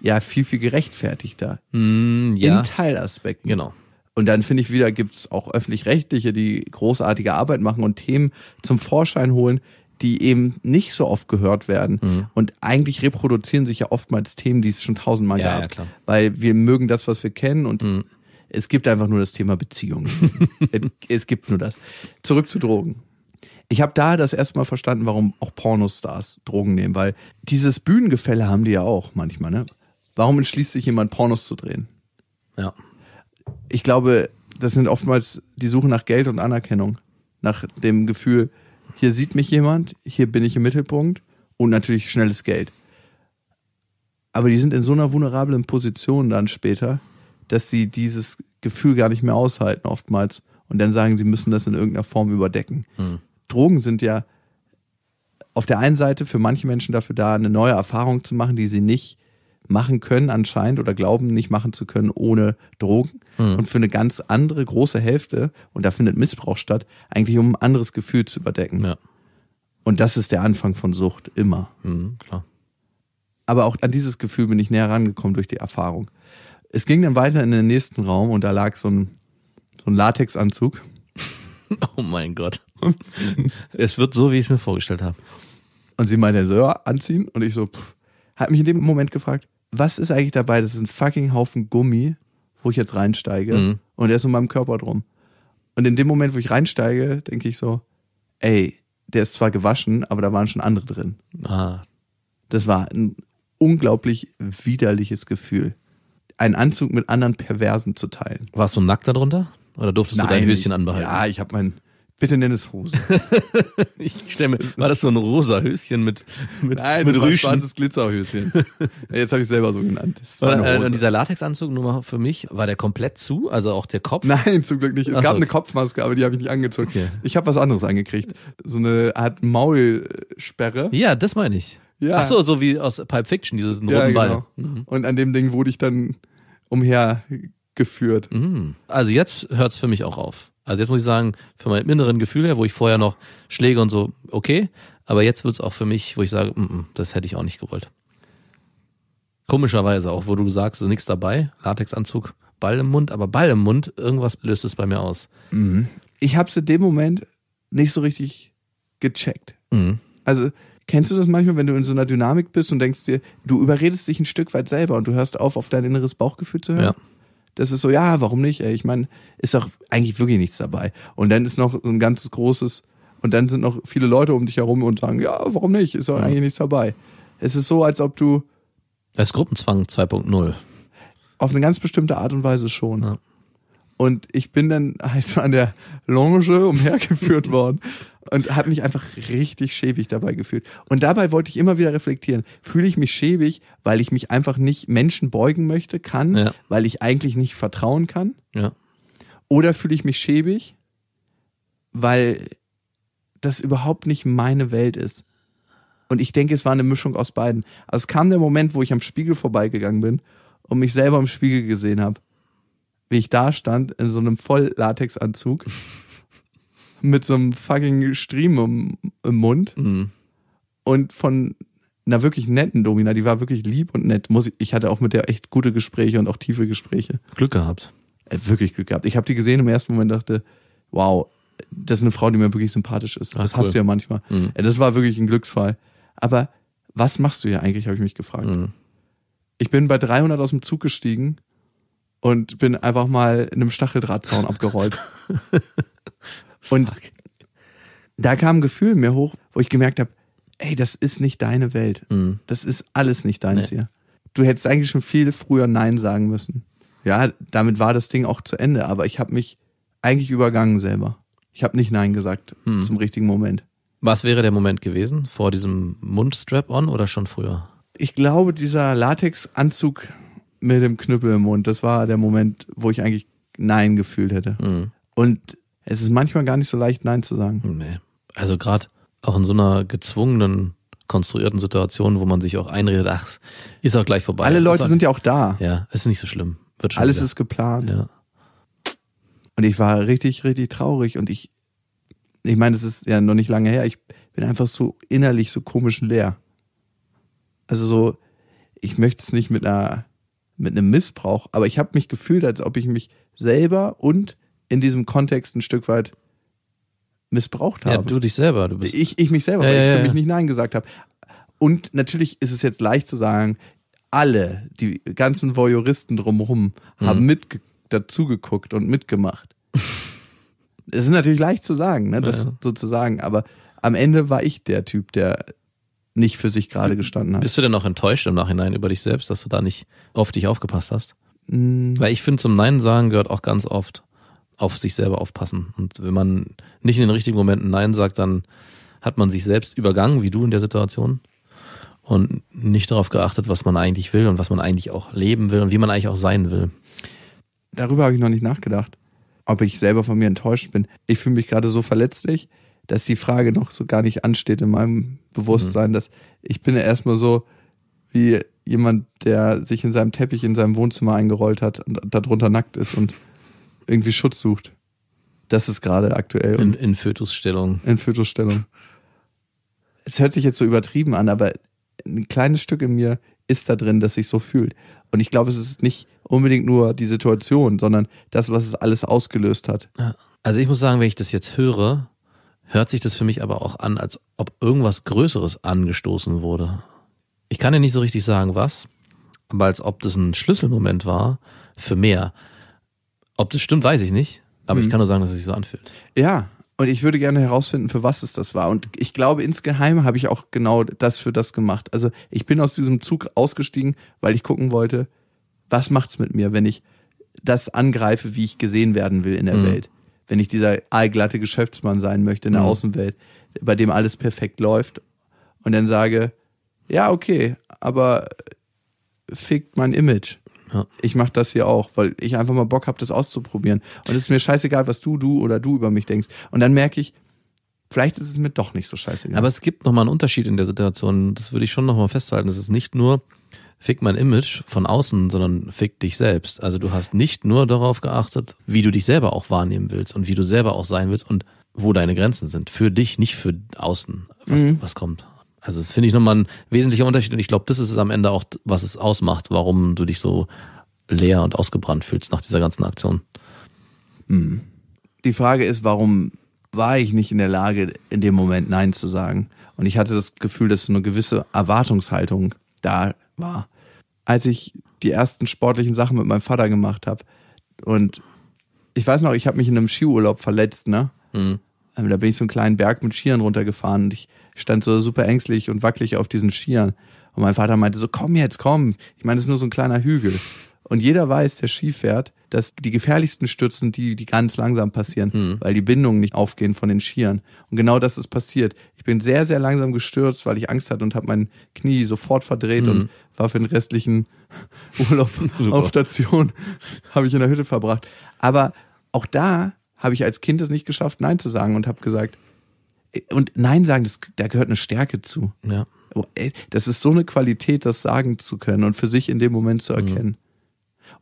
ja viel, viel gerechtfertigter. Mm, ja. In Teilaspekten. Genau. Und dann finde ich wieder, gibt es auch öffentlich-rechtliche, die großartige Arbeit machen und Themen zum Vorschein holen, die eben nicht so oft gehört werden. Mhm. Und eigentlich reproduzieren sich ja oftmals Themen, die es schon tausendmal ja, gab. Ja, klar. weil wir mögen das, was wir kennen und mhm. es gibt einfach nur das Thema Beziehung. [LAUGHS] es gibt nur das. Zurück zu Drogen. Ich habe da das erste Mal verstanden, warum auch Pornostars Drogen nehmen, weil dieses Bühnengefälle haben die ja auch manchmal. Ne? Warum entschließt sich jemand, Pornos zu drehen? Ja. Ich glaube, das sind oftmals die Suche nach Geld und Anerkennung, nach dem Gefühl, hier sieht mich jemand, hier bin ich im Mittelpunkt und natürlich schnelles Geld. Aber die sind in so einer vulnerablen Position dann später, dass sie dieses Gefühl gar nicht mehr aushalten oftmals und dann sagen, sie müssen das in irgendeiner Form überdecken. Hm. Drogen sind ja auf der einen Seite für manche Menschen dafür da, eine neue Erfahrung zu machen, die sie nicht machen können anscheinend oder glauben nicht machen zu können ohne Drogen mhm. und für eine ganz andere große Hälfte und da findet Missbrauch statt, eigentlich um ein anderes Gefühl zu überdecken. Ja. Und das ist der Anfang von Sucht immer. Mhm, klar. Aber auch an dieses Gefühl bin ich näher rangekommen durch die Erfahrung. Es ging dann weiter in den nächsten Raum und da lag so ein, so ein Latexanzug [LAUGHS] Oh mein Gott. es wird so, wie ich es mir vorgestellt habe. Und sie meinte so, ja, anziehen. Und ich so, pff, hat mich in dem Moment gefragt, was ist eigentlich dabei? Das ist ein fucking Haufen Gummi, wo ich jetzt reinsteige. Mhm. Und der ist um meinem Körper drum. Und in dem Moment, wo ich reinsteige, denke ich so, ey, der ist zwar gewaschen, aber da waren schon andere drin. Ah. Das war ein unglaublich widerliches Gefühl, einen Anzug mit anderen Perversen zu teilen. Warst du nackt darunter? Oder durftest Nein, du dein Höschen anbehalten? Ja, ich habe mein, Bitte nenn es Hose. [LAUGHS] ich stemme, war das so ein rosa Höschen mit, mit, Nein, mit Rüschen? Nein, schwarzes Glitzerhöschen. [LAUGHS] Jetzt habe ich selber so genannt. Und äh, dieser Latexanzug, nur mal für mich, war der komplett zu? Also auch der Kopf? Nein, zum Glück nicht. Es Ach gab so. eine Kopfmaske, aber die habe ich nicht angezogen. Okay. Ich habe was anderes angekriegt. So eine Art Maulsperre. Ja, das meine ich. Ja. Ach so, so wie aus Pipe Fiction, diesen ja, runden Ball. Genau. Mhm. Und an dem Ding wurde ich dann umher geführt. Mhm. Also jetzt hört es für mich auch auf. Also jetzt muss ich sagen, für mein inneren Gefühl her, wo ich vorher noch Schläge und so, okay, aber jetzt wird es auch für mich, wo ich sage, m das hätte ich auch nicht gewollt. Komischerweise auch, wo du sagst, ist nichts dabei, Latexanzug, Ball im Mund, aber Ball im Mund, irgendwas löst es bei mir aus. Mhm. Ich habe es in dem Moment nicht so richtig gecheckt. Mhm. Also Kennst du das manchmal, wenn du in so einer Dynamik bist und denkst dir, du überredest dich ein Stück weit selber und du hörst auf, auf dein inneres Bauchgefühl zu hören? Ja das ist so, ja, warum nicht? Ey? Ich meine, ist doch eigentlich wirklich nichts dabei. Und dann ist noch so ein ganzes großes, und dann sind noch viele Leute um dich herum und sagen, ja, warum nicht? Ist doch ja. eigentlich nichts dabei. Es ist so, als ob du. Das ist Gruppenzwang 2.0. Auf eine ganz bestimmte Art und Weise schon. Ja. Und ich bin dann halt so an der Longe umhergeführt [LAUGHS] worden und habe mich einfach richtig schäbig dabei gefühlt. Und dabei wollte ich immer wieder reflektieren. Fühle ich mich schäbig, weil ich mich einfach nicht Menschen beugen möchte, kann, ja. weil ich eigentlich nicht vertrauen kann? Ja. Oder fühle ich mich schäbig, weil das überhaupt nicht meine Welt ist? Und ich denke, es war eine Mischung aus beiden. Also es kam der Moment, wo ich am Spiegel vorbeigegangen bin und mich selber im Spiegel gesehen habe wie ich da stand, in so einem Voll-Latex-Anzug [LAUGHS] mit so einem fucking Stream im, im Mund mhm. und von einer wirklich netten Domina, die war wirklich lieb und nett. Muss ich, ich hatte auch mit der echt gute Gespräche und auch tiefe Gespräche. Glück gehabt. Äh, wirklich Glück gehabt. Ich habe die gesehen im ersten Moment dachte, wow, das ist eine Frau, die mir wirklich sympathisch ist. Das, das hast du ja manchmal. Mhm. Äh, das war wirklich ein Glücksfall. Aber was machst du hier eigentlich, habe ich mich gefragt. Mhm. Ich bin bei 300 aus dem Zug gestiegen und bin einfach mal in einem Stacheldrahtzaun [LAUGHS] abgerollt. und Fuck. da kam ein Gefühl mir hoch, wo ich gemerkt habe, ey, das ist nicht deine Welt. Mhm. Das ist alles nicht deins nee. hier. Du hättest eigentlich schon viel früher Nein sagen müssen. Ja, damit war das Ding auch zu Ende, aber ich habe mich eigentlich übergangen selber. Ich habe nicht Nein gesagt mhm. zum richtigen Moment. Was wäre der Moment gewesen? Vor diesem Mundstrap-on oder schon früher? Ich glaube, dieser Latexanzug mit dem Knüppel im Mund. Das war der Moment, wo ich eigentlich Nein gefühlt hätte. Mhm. Und es ist manchmal gar nicht so leicht, Nein zu sagen. Nee. Also gerade auch in so einer gezwungenen, konstruierten Situation, wo man sich auch einredet, ach, ist auch gleich vorbei. Alle Leute auch, sind ja auch da. Ja, ist nicht so schlimm. Wird schon Alles wieder. ist geplant. Ja. Und ich war richtig, richtig traurig. Und ich, ich meine, das ist ja noch nicht lange her. Ich bin einfach so innerlich so komisch leer. Also so, ich möchte es nicht mit einer mit einem Missbrauch, aber ich habe mich gefühlt, als ob ich mich selber und in diesem Kontext ein Stück weit missbraucht habe. Ja, du dich selber, du bist. Ich, ich mich selber, ja, weil ja, ich für mich nicht Nein gesagt habe. Und natürlich ist es jetzt leicht zu sagen, alle, die ganzen Voyeuristen drumherum, mhm. haben mit dazugeguckt und mitgemacht. [LAUGHS] Es ist natürlich leicht zu sagen, ne, das sozusagen, aber am Ende war ich der Typ, der nicht für sich gerade gestanden hat. Bist du denn noch enttäuscht im Nachhinein über dich selbst, dass du da nicht auf dich aufgepasst hast? Mhm. Weil ich finde, zum Nein sagen gehört auch ganz oft auf sich selber aufpassen. Und wenn man nicht in den richtigen Momenten Nein sagt, dann hat man sich selbst übergangen, wie du in der Situation. Und nicht darauf geachtet, was man eigentlich will und was man eigentlich auch leben will und wie man eigentlich auch sein will. Darüber habe ich noch nicht nachgedacht, ob ich selber von mir enttäuscht bin. Ich fühle mich gerade so verletzlich, dass die Frage noch so gar nicht ansteht in meinem Bewusstsein, mhm. dass ich bin ja erstmal so wie jemand, der sich in seinem Teppich in seinem Wohnzimmer eingerollt hat und darunter nackt ist und irgendwie Schutz sucht. Das ist gerade aktuell. In, in Fötusstellung. In Fötusstellung. Es hört sich jetzt so übertrieben an, aber ein kleines Stück in mir ist da drin, dass sich so fühlt. Und ich glaube, es ist nicht unbedingt nur die Situation, sondern das, was es alles ausgelöst hat. Also ich muss sagen, wenn ich das jetzt höre, hört sich das für mich aber auch an, als ob irgendwas Größeres angestoßen wurde. Ich kann ja nicht so richtig sagen, was, aber als ob das ein Schlüsselmoment war für mehr. Ob das stimmt, weiß ich nicht, aber mhm. ich kann nur sagen, dass es sich so anfühlt. Ja, und ich würde gerne herausfinden, für was es das war. Und ich glaube, insgeheim habe ich auch genau das für das gemacht. Also ich bin aus diesem Zug ausgestiegen, weil ich gucken wollte, was macht es mit mir, wenn ich das angreife, wie ich gesehen werden will in der mhm. Welt wenn ich dieser allglatte Geschäftsmann sein möchte in der mhm. Außenwelt, bei dem alles perfekt läuft und dann sage, ja, okay, aber fickt mein Image. Ja. Ich mache das hier auch, weil ich einfach mal Bock habe, das auszuprobieren. Und es ist mir scheißegal, was du, du oder du über mich denkst. Und dann merke ich, vielleicht ist es mir doch nicht so scheißegal. Aber es gibt nochmal einen Unterschied in der Situation. Das würde ich schon nochmal festhalten. Es ist nicht nur, fick mein Image von außen, sondern fick dich selbst. Also du hast nicht nur darauf geachtet, wie du dich selber auch wahrnehmen willst und wie du selber auch sein willst und wo deine Grenzen sind. Für dich, nicht für außen, was, mhm. was kommt. Also das finde ich nochmal ein wesentlicher Unterschied und ich glaube, das ist es am Ende auch, was es ausmacht, warum du dich so leer und ausgebrannt fühlst nach dieser ganzen Aktion. Mhm. Die Frage ist, warum war ich nicht in der Lage, in dem Moment Nein zu sagen? Und ich hatte das Gefühl, dass eine gewisse Erwartungshaltung da war, als ich die ersten sportlichen Sachen mit meinem Vater gemacht habe. Und ich weiß noch, ich habe mich in einem Skiurlaub verletzt, ne? Mhm. Ähm, da bin ich so einen kleinen Berg mit Skiern runtergefahren und ich stand so super ängstlich und wackelig auf diesen Skiern. Und mein Vater meinte so, komm jetzt, komm. Ich meine, es ist nur so ein kleiner Hügel. Und jeder weiß, der Ski fährt, dass die gefährlichsten Stürzen, die, die ganz langsam passieren, mhm. weil die Bindungen nicht aufgehen von den Skiern. Und genau das ist passiert. Ich bin sehr, sehr langsam gestürzt, weil ich Angst hatte und habe mein Knie sofort verdreht mhm. und hm. war für den restlichen [LAUGHS] Urlaub auf Station, [LAUGHS] habe ich in der Hütte verbracht. Aber auch da habe ich als Kind es nicht geschafft, Nein zu sagen und habe gesagt, und Nein sagen, das, da gehört eine Stärke zu. Ja. Oh, das ist so eine Qualität, das sagen zu können und für sich in dem Moment zu hm. erkennen. Mhm.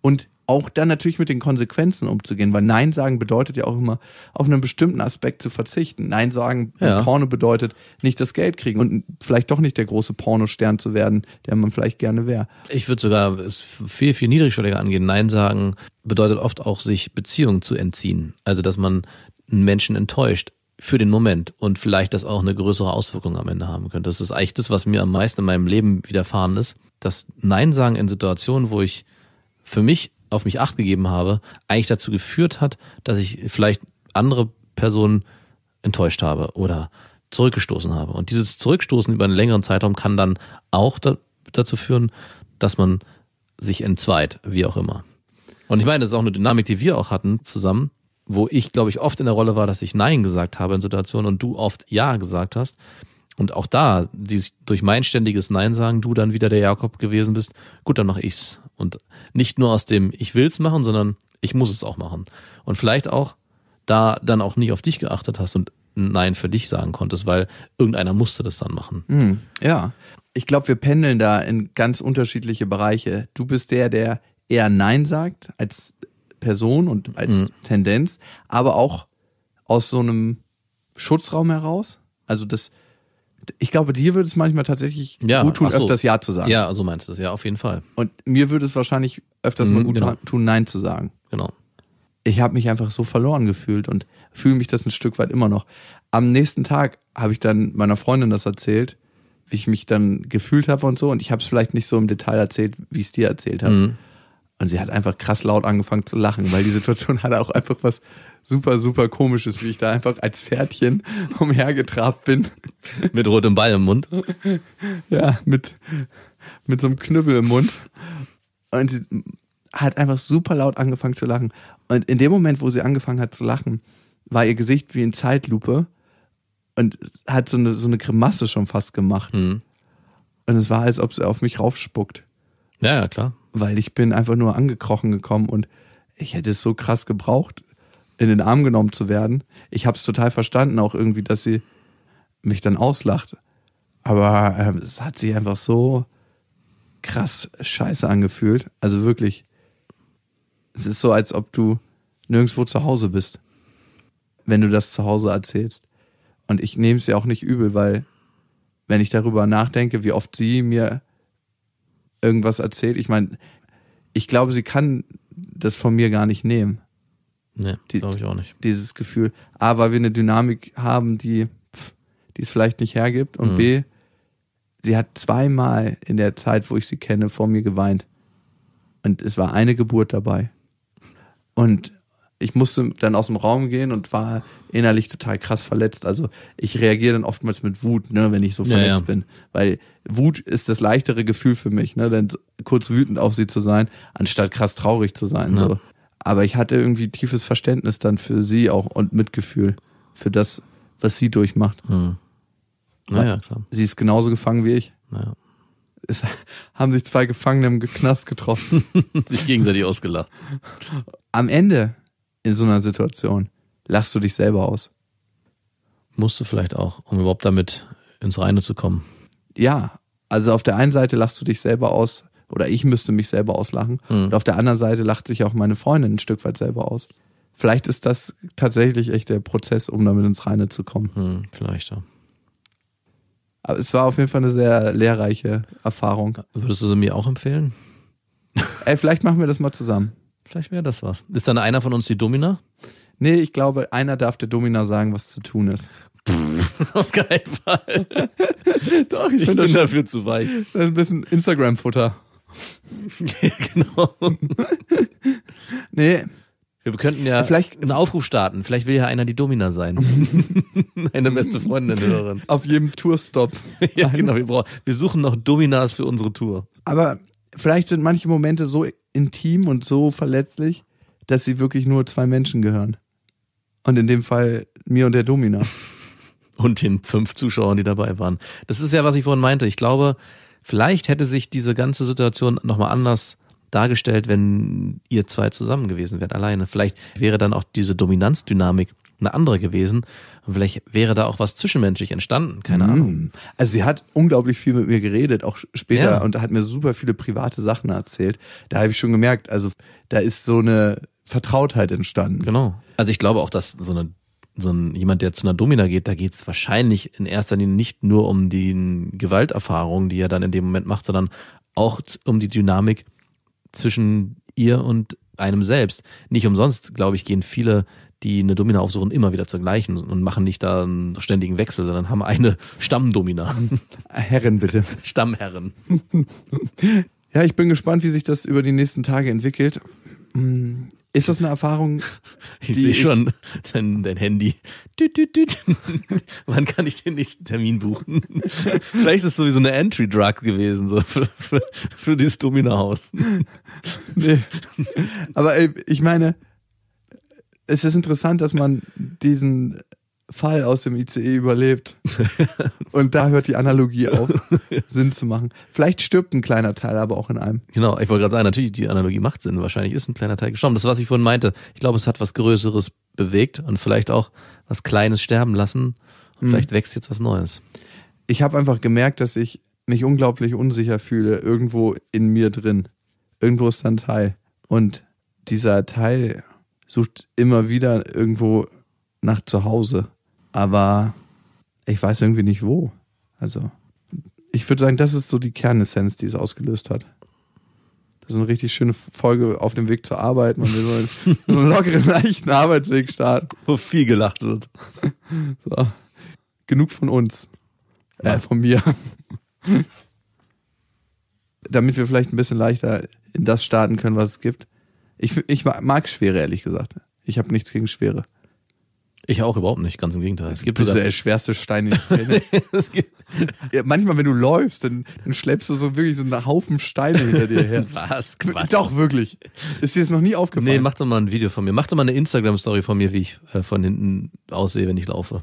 Und auch dann natürlich mit den Konsequenzen umzugehen, weil Nein sagen bedeutet ja auch immer, auf einen bestimmten Aspekt zu verzichten. Nein sagen ja. Porno bedeutet nicht das Geld kriegen und vielleicht doch nicht der große Pornostern zu werden, der man vielleicht gerne wäre. Ich würde sogar es viel, viel niedrigschwelliger angehen. Nein sagen bedeutet oft auch, sich Beziehungen zu entziehen. Also, dass man einen Menschen enttäuscht für den Moment und vielleicht das auch eine größere Auswirkung am Ende haben könnte. Das ist eigentlich das, was mir am meisten in meinem Leben widerfahren ist. dass Nein sagen in Situationen, wo ich für mich auf mich acht gegeben habe, eigentlich dazu geführt hat, dass ich vielleicht andere Personen enttäuscht habe oder zurückgestoßen habe. Und dieses Zurückstoßen über einen längeren Zeitraum kann dann auch da, dazu führen, dass man sich entzweit, wie auch immer. Und ich meine, das ist auch eine Dynamik, die wir auch hatten zusammen, wo ich, glaube ich, oft in der Rolle war, dass ich Nein gesagt habe in Situationen und du oft Ja gesagt hast. Und auch da, die sich durch mein ständiges Nein sagen, du dann wieder der Jakob gewesen bist, gut, dann mache ich's. Und nicht nur aus dem, ich will's machen, sondern ich muss es auch machen. Und vielleicht auch, da dann auch nicht auf dich geachtet hast und Nein für dich sagen konntest, weil irgendeiner musste das dann machen. Mhm, ja. Ich glaube, wir pendeln da in ganz unterschiedliche Bereiche. Du bist der, der eher Nein sagt als Person und als mhm. Tendenz, aber auch aus so einem Schutzraum heraus. Also das, ich glaube, dir würde es manchmal tatsächlich ja, gut tun, so. öfters Ja zu sagen. Ja, so meinst du es, ja, auf jeden Fall. Und mir würde es wahrscheinlich öfters mhm, mal gut genau. tun, Nein zu sagen. Genau. Ich habe mich einfach so verloren gefühlt und fühle mich das ein Stück weit immer noch. Am nächsten Tag habe ich dann meiner Freundin das erzählt, wie ich mich dann gefühlt habe und so. Und ich habe es vielleicht nicht so im Detail erzählt, wie ich es dir erzählt habe. Mhm. Und sie hat einfach krass laut angefangen zu lachen, weil die Situation [LAUGHS] hat auch einfach was super, super komisch ist, wie ich da einfach als Pferdchen [LAUGHS] umhergetrabt bin. Mit rotem Ball im Mund? Ja, mit, mit so einem Knüppel im Mund. Und sie hat einfach super laut angefangen zu lachen. Und in dem Moment, wo sie angefangen hat zu lachen, war ihr Gesicht wie in Zeitlupe und hat so eine, so eine Grimasse schon fast gemacht. Mhm. Und es war, als ob sie auf mich raufspuckt. Ja, ja, klar. Weil ich bin einfach nur angekrochen gekommen und ich hätte es so krass gebraucht in den Arm genommen zu werden. Ich habe es total verstanden, auch irgendwie, dass sie mich dann auslacht. Aber ähm, es hat sich einfach so krass scheiße angefühlt. Also wirklich, es ist so, als ob du nirgendwo zu Hause bist, wenn du das zu Hause erzählst. Und ich nehme es ja auch nicht übel, weil wenn ich darüber nachdenke, wie oft sie mir irgendwas erzählt, ich meine, ich glaube, sie kann das von mir gar nicht nehmen. Nee, glaube ich auch nicht. Dieses Gefühl. A, weil wir eine Dynamik haben, die, die es vielleicht nicht hergibt. Und mhm. B, sie hat zweimal in der Zeit, wo ich sie kenne, vor mir geweint. Und es war eine Geburt dabei. Und ich musste dann aus dem Raum gehen und war innerlich total krass verletzt. Also ich reagiere dann oftmals mit Wut, ne, wenn ich so verletzt ja, ja. bin. Weil Wut ist das leichtere Gefühl für mich, ne, dann kurz wütend auf sie zu sein, anstatt krass traurig zu sein. Ja. So. Aber ich hatte irgendwie tiefes Verständnis dann für sie auch und Mitgefühl für das, was sie durchmacht. Mhm. Naja, klar. Sie ist genauso gefangen wie ich. Naja. Es [LAUGHS] haben sich zwei Gefangene im Knast getroffen. [LAUGHS] sich gegenseitig ausgelacht. Am Ende in so einer Situation lachst du dich selber aus. Musst du vielleicht auch, um überhaupt damit ins Reine zu kommen. Ja, also auf der einen Seite lachst du dich selber aus, oder ich müsste mich selber auslachen. Mhm. Und auf der anderen Seite lacht sich auch meine Freundin ein Stück weit selber aus. Vielleicht ist das tatsächlich echt der Prozess, um damit ins Reine zu kommen. Mhm, vielleicht, ja. Aber es war auf jeden Fall eine sehr lehrreiche Erfahrung. Würdest du sie mir auch empfehlen? [LAUGHS] Ey, vielleicht machen wir das mal zusammen. Vielleicht wäre das was. Ist dann einer von uns die Domina? Nee, ich glaube, einer darf der Domina sagen, was zu tun ist. Pff, [LAUGHS] auf keinen Fall. [LAUGHS] Doch, ich, ich bin dafür zu weich. Das ist ein bisschen Instagram-Futter. [LAUGHS] genau. nee. Wir könnten ja Vielleicht, einen Aufruf starten. Vielleicht will ja einer die Domina sein. [LAUGHS] Eine beste Freundin Hörerin. Auf jedem Tourstop. [LAUGHS] ja, genau. Wir, brauchen, wir suchen noch Dominas für unsere Tour. Aber vielleicht sind manche Momente so intim und so verletzlich, dass sie wirklich nur zwei Menschen gehören. Und in dem Fall mir und der Domina. und den fünf Zuschauern, die dabei waren. Das ist ja, was ich vorhin meinte. Ich glaube, Vielleicht hätte sich diese ganze Situation nochmal anders dargestellt, wenn ihr zwei zusammen gewesen wärt, alleine. Vielleicht wäre dann auch diese Dominanzdynamik eine andere gewesen. Und vielleicht wäre da auch was zwischenmenschlich entstanden, keine mhm. Ahnung. Also sie hat unglaublich viel mit mir geredet, auch später, ja. und hat mir super viele private Sachen erzählt. Da habe ich schon gemerkt, also da ist so eine Vertrautheit entstanden. Genau. Also ich glaube auch, dass so eine so ein, jemand, der zu einer Domina geht, da geht es wahrscheinlich in erster Linie nicht nur um die Gewalterfahrung, die er dann in dem Moment macht, sondern auch um die Dynamik zwischen ihr und einem selbst. Nicht umsonst, glaube ich, gehen viele, die eine Domina aufsuchen, immer wieder zur gleichen und machen nicht da einen ständigen Wechsel, sondern haben eine Stammdomina. Äh, Herren bitte. [LAUGHS] Stammherren. [LAUGHS] ja, ich bin gespannt, wie sich das über die nächsten Tage entwickelt. Mm, ist das eine Erfahrung? [LAUGHS] Ich sehe schon dein, dein Handy. Düt, düt, düt. [LAUGHS] Wann kann ich den nächsten Termin buchen? [LAUGHS] Vielleicht ist es sowieso eine Entry-Drug gewesen, so für, für, für dieses Domina-Haus. Nee. Aber ich meine, es ist interessant, dass man diesen Fall aus dem ICE überlebt. [LAUGHS] Und da hört die Analogie auf, Sinn zu machen. Vielleicht stirbt ein kleiner Teil aber auch in einem. Genau, ich wollte gerade sagen, natürlich, die Analogie macht Sinn. Wahrscheinlich ist ein kleiner Teil gestorben. Das, was ich vorhin meinte, ich glaube, es hat was Größeres bewegt und vielleicht auch was Kleines sterben lassen. Und hm. vielleicht wächst jetzt was Neues. Ich habe einfach gemerkt, dass ich mich unglaublich unsicher fühle, irgendwo in mir drin. Irgendwo ist da ein Teil. Und dieser Teil sucht immer wieder irgendwo nach Zuhause aber ich weiß irgendwie nicht wo. Also, ich würde sagen, das ist so die Kernessenz, die es ausgelöst hat. Das ist eine richtig schöne Folge auf dem Weg zur Arbeit. und wir so einen, [LAUGHS] einen lockeren, leichten Arbeitsweg starten. Wo viel gelacht wird. [LAUGHS] So. Genug von uns. Äh, ja. Äh, von mir. [LAUGHS] Damit wir vielleicht ein bisschen leichter in das starten können, was es gibt. Ich, ich mag Schwere, ehrlich gesagt. Ich habe nichts gegen Schwere. Ich auch überhaupt nicht, ganz im Gegenteil. Es gibt das ist der schwerste Stein, den [LAUGHS] ich kenne. ja, manchmal, wenn du läufst, dann, dann, schleppst du so wirklich so einen Haufen Steine hinter dir her. [LAUGHS] Was? Quatsch. Doch, wirklich. Ist dir das noch nie aufgefallen? Nee, mach doch mal ein Video von mir. Mach doch mal eine Instagram-Story von mir, wie ich äh, von hinten aussehe, wenn ich laufe.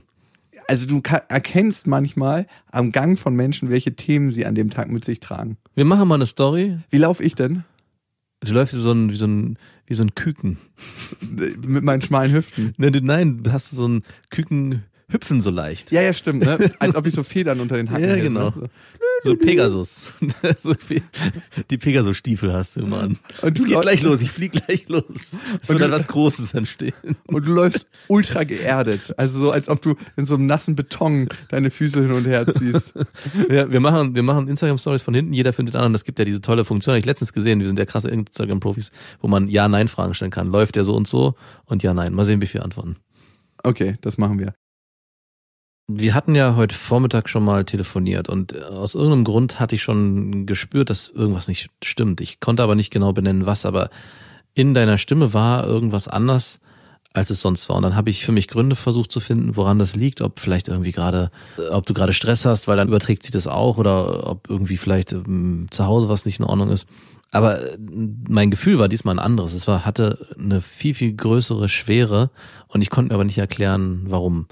Also du erkennst manchmal am Gang von Menschen, welche Themen sie an dem Tag mit sich tragen. Wir machen mal eine Story. Wie laufe ich denn? Du läufst wie so ein, wie so ein, wie so ein Küken. Mit meinen schmalen Hüften. Nein, du, nein, du hast so ein Küken, hüpfen so leicht. Ja, ja, stimmt, ne? [LAUGHS] Als ob ich so Federn unter den Hacken Ja, hätte, genau. Ne? So Pegasus. [LAUGHS] Die Pegasus-Stiefel hast du immer an. es geht gleich los, ich flieg gleich los. Es wird dann was Großes entstehen. [LAUGHS] Und du läufst ultra geerdet. Also so, als ob du in so einem nassen Beton deine Füße hin und her ziehst. Ja, wir machen, wir machen Instagram-Stories von hinten, jeder findet anderen. Das gibt ja diese tolle Funktion, habe ich letztens gesehen. Wir sind ja krasse Instagram-Profis, wo man Ja-Nein-Fragen stellen kann. Läuft der so und so und Ja-Nein. Mal sehen, wie viele antworten. Okay, das machen wir. Wir hatten ja heute Vormittag schon mal telefoniert und äh, aus irgendeinem Grund hatte ich schon gespürt, dass irgendwas nicht stimmt. Ich konnte aber nicht genau benennen, was, aber in deiner Stimme war irgendwas anders, als es sonst war. Und dann habe ich für mich Gründe versucht zu finden, woran das liegt, ob vielleicht irgendwie gerade, äh, ob du gerade Stress hast, weil dann überträgt sie das auch oder ob irgendwie vielleicht ähm, zu Hause was nicht in Ordnung ist. Aber äh, mein Gefühl war diesmal ein anderes. Es war, hatte eine viel, viel größere Schwere und ich konnte mir aber nicht erklären, warum.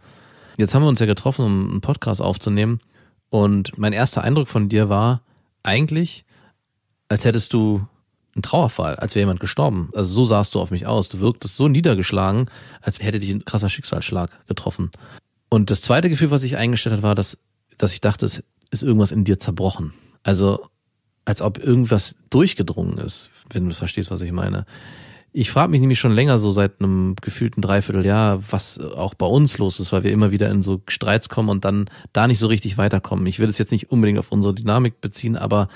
Jetzt haben wir uns ja getroffen, um einen Podcast aufzunehmen. Und mein erster Eindruck von dir war eigentlich, als hättest du einen Trauerfall, als wäre jemand gestorben. Also so sahst du auf mich aus. Du wirktest so niedergeschlagen, als hätte dich ein krasser Schicksalsschlag getroffen. Und das zweite Gefühl, was ich eingestellt hat, war, dass, dass ich dachte, es ist irgendwas in dir zerbrochen. Also als ob irgendwas durchgedrungen ist, wenn du verstehst, was ich meine. Ich frage mich nämlich schon länger, so seit einem gefühlten Dreivierteljahr, was auch bei uns los ist, weil wir immer wieder in so Streits kommen und dann da nicht so richtig weiterkommen. Ich will es jetzt nicht unbedingt auf unsere Dynamik beziehen, aber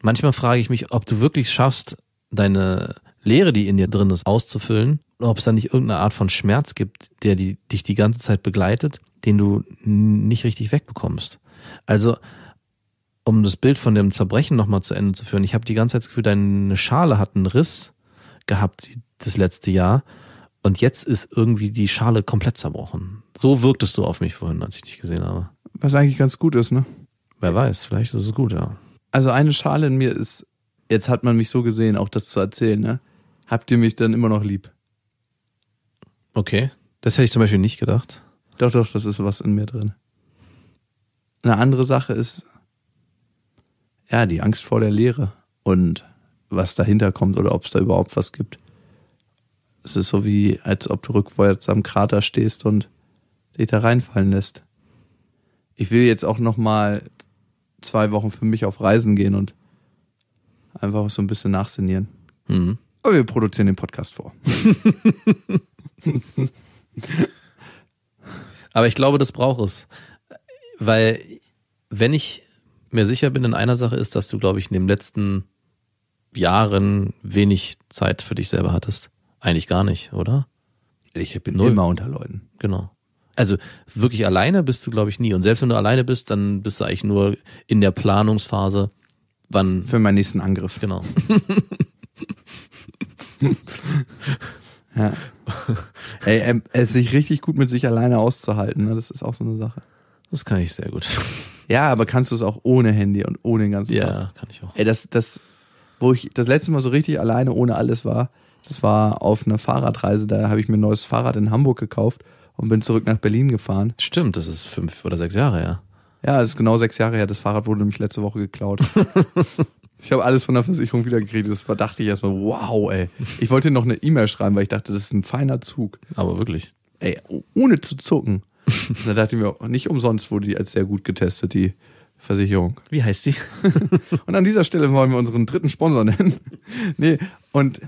manchmal frage ich mich, ob du wirklich schaffst, deine Lehre, die in dir drin ist, auszufüllen, oder ob es da nicht irgendeine Art von Schmerz gibt, der die, dich die ganze Zeit begleitet, den du nicht richtig wegbekommst. Also, um das Bild von dem Zerbrechen nochmal zu Ende zu führen, ich habe die ganze Zeit das Gefühl, deine Schale hat einen Riss gehabt das letzte Jahr. Und jetzt ist irgendwie die Schale komplett zerbrochen. So wirktest du auf mich vorhin, als ich dich gesehen habe. Was eigentlich ganz gut ist, ne? Wer weiß, vielleicht ist es gut, ja. Also eine Schale in mir ist, jetzt hat man mich so gesehen, auch das zu erzählen, ne? Habt ihr mich dann immer noch lieb? Okay. Das hätte ich zum Beispiel nicht gedacht. Doch, doch, das ist was in mir drin. Eine andere Sache ist, ja, die Angst vor der Lehre und was dahinter kommt oder ob es da überhaupt was gibt. Es ist so wie, als ob du rückwärts am Krater stehst und dich da reinfallen lässt. Ich will jetzt auch noch mal zwei Wochen für mich auf Reisen gehen und einfach so ein bisschen nachsinnieren. Mhm. Aber wir produzieren den Podcast vor. [LAUGHS] Aber ich glaube, das braucht es. Weil, wenn ich mir sicher bin in einer Sache, ist, dass du, glaube ich, in dem letzten Jahren wenig Zeit für dich selber hattest. Eigentlich gar nicht, oder? Ich bin Null. immer unter Leuten. Genau. Also wirklich alleine bist du, glaube ich, nie. Und selbst wenn du alleine bist, dann bist du eigentlich nur in der Planungsphase, wann. Für meinen nächsten Angriff. Genau. [LAUGHS] ja. Ey, ähm, es ist nicht richtig gut mit sich alleine auszuhalten, ne? das ist auch so eine Sache. Das kann ich sehr gut. Ja, aber kannst du es auch ohne Handy und ohne den ganzen Ja, Tag? kann ich auch. Ey, das, das wo ich das letzte Mal so richtig alleine ohne alles war, das war auf einer Fahrradreise. Da habe ich mir ein neues Fahrrad in Hamburg gekauft und bin zurück nach Berlin gefahren. Stimmt, das ist fünf oder sechs Jahre her. Ja, das ist genau sechs Jahre her. Das Fahrrad wurde nämlich letzte Woche geklaut. [LAUGHS] ich habe alles von der Versicherung wiedergekriegt. Das verdachte ich erstmal, wow, ey. Ich wollte noch eine E-Mail schreiben, weil ich dachte, das ist ein feiner Zug. Aber wirklich. Ey, ohne zu zucken. Und dann dachte ich mir, nicht umsonst wurde die als sehr gut getestet, die Versicherung. Wie heißt sie? [LAUGHS] und an dieser Stelle wollen wir unseren dritten Sponsor nennen. [LAUGHS] nee, und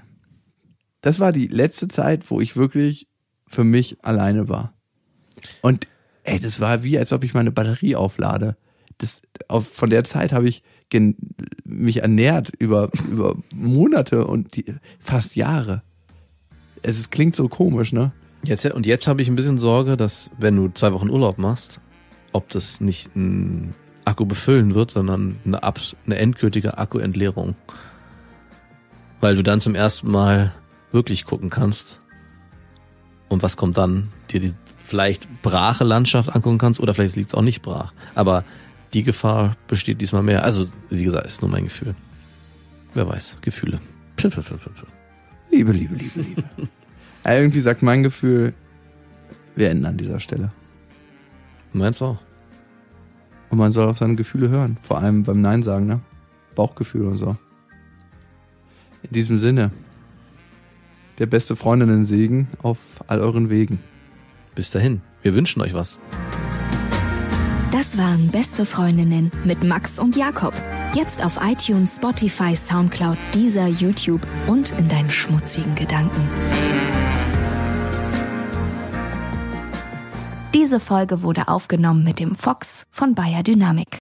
das war die letzte Zeit, wo ich wirklich für mich alleine war. Und ey, das war wie, als ob ich meine Batterie auflade. Das, auf, von der Zeit habe ich gen, mich ernährt über, [LAUGHS] über Monate und die, fast Jahre. Es, es klingt so komisch, ne? Jetzt, und jetzt habe ich ein bisschen Sorge, dass wenn du zwei Wochen Urlaub machst, ob das nicht ein Akku befüllen wird, sondern eine, Abs eine endgültige Akkuentleerung. Weil du dann zum ersten Mal wirklich gucken kannst. Und was kommt dann? Dir die vielleicht brache Landschaft angucken kannst oder vielleicht liegt es auch nicht brach. Aber die Gefahr besteht diesmal mehr. Also, wie gesagt, ist nur mein Gefühl. Wer weiß, Gefühle. Liebe, liebe, liebe, liebe. [LAUGHS] Irgendwie sagt mein Gefühl, wir enden an dieser Stelle. Meinst du auch? Und man soll auf seine Gefühle hören, vor allem beim Nein sagen, ne? Bauchgefühl und so. In diesem Sinne, der beste Freundinnen Segen auf all euren Wegen. Bis dahin, wir wünschen euch was. Das waren Beste Freundinnen mit Max und Jakob. Jetzt auf iTunes, Spotify, Soundcloud, dieser YouTube und in deinen schmutzigen Gedanken. Diese Folge wurde aufgenommen mit dem Fox von Bayer Dynamik.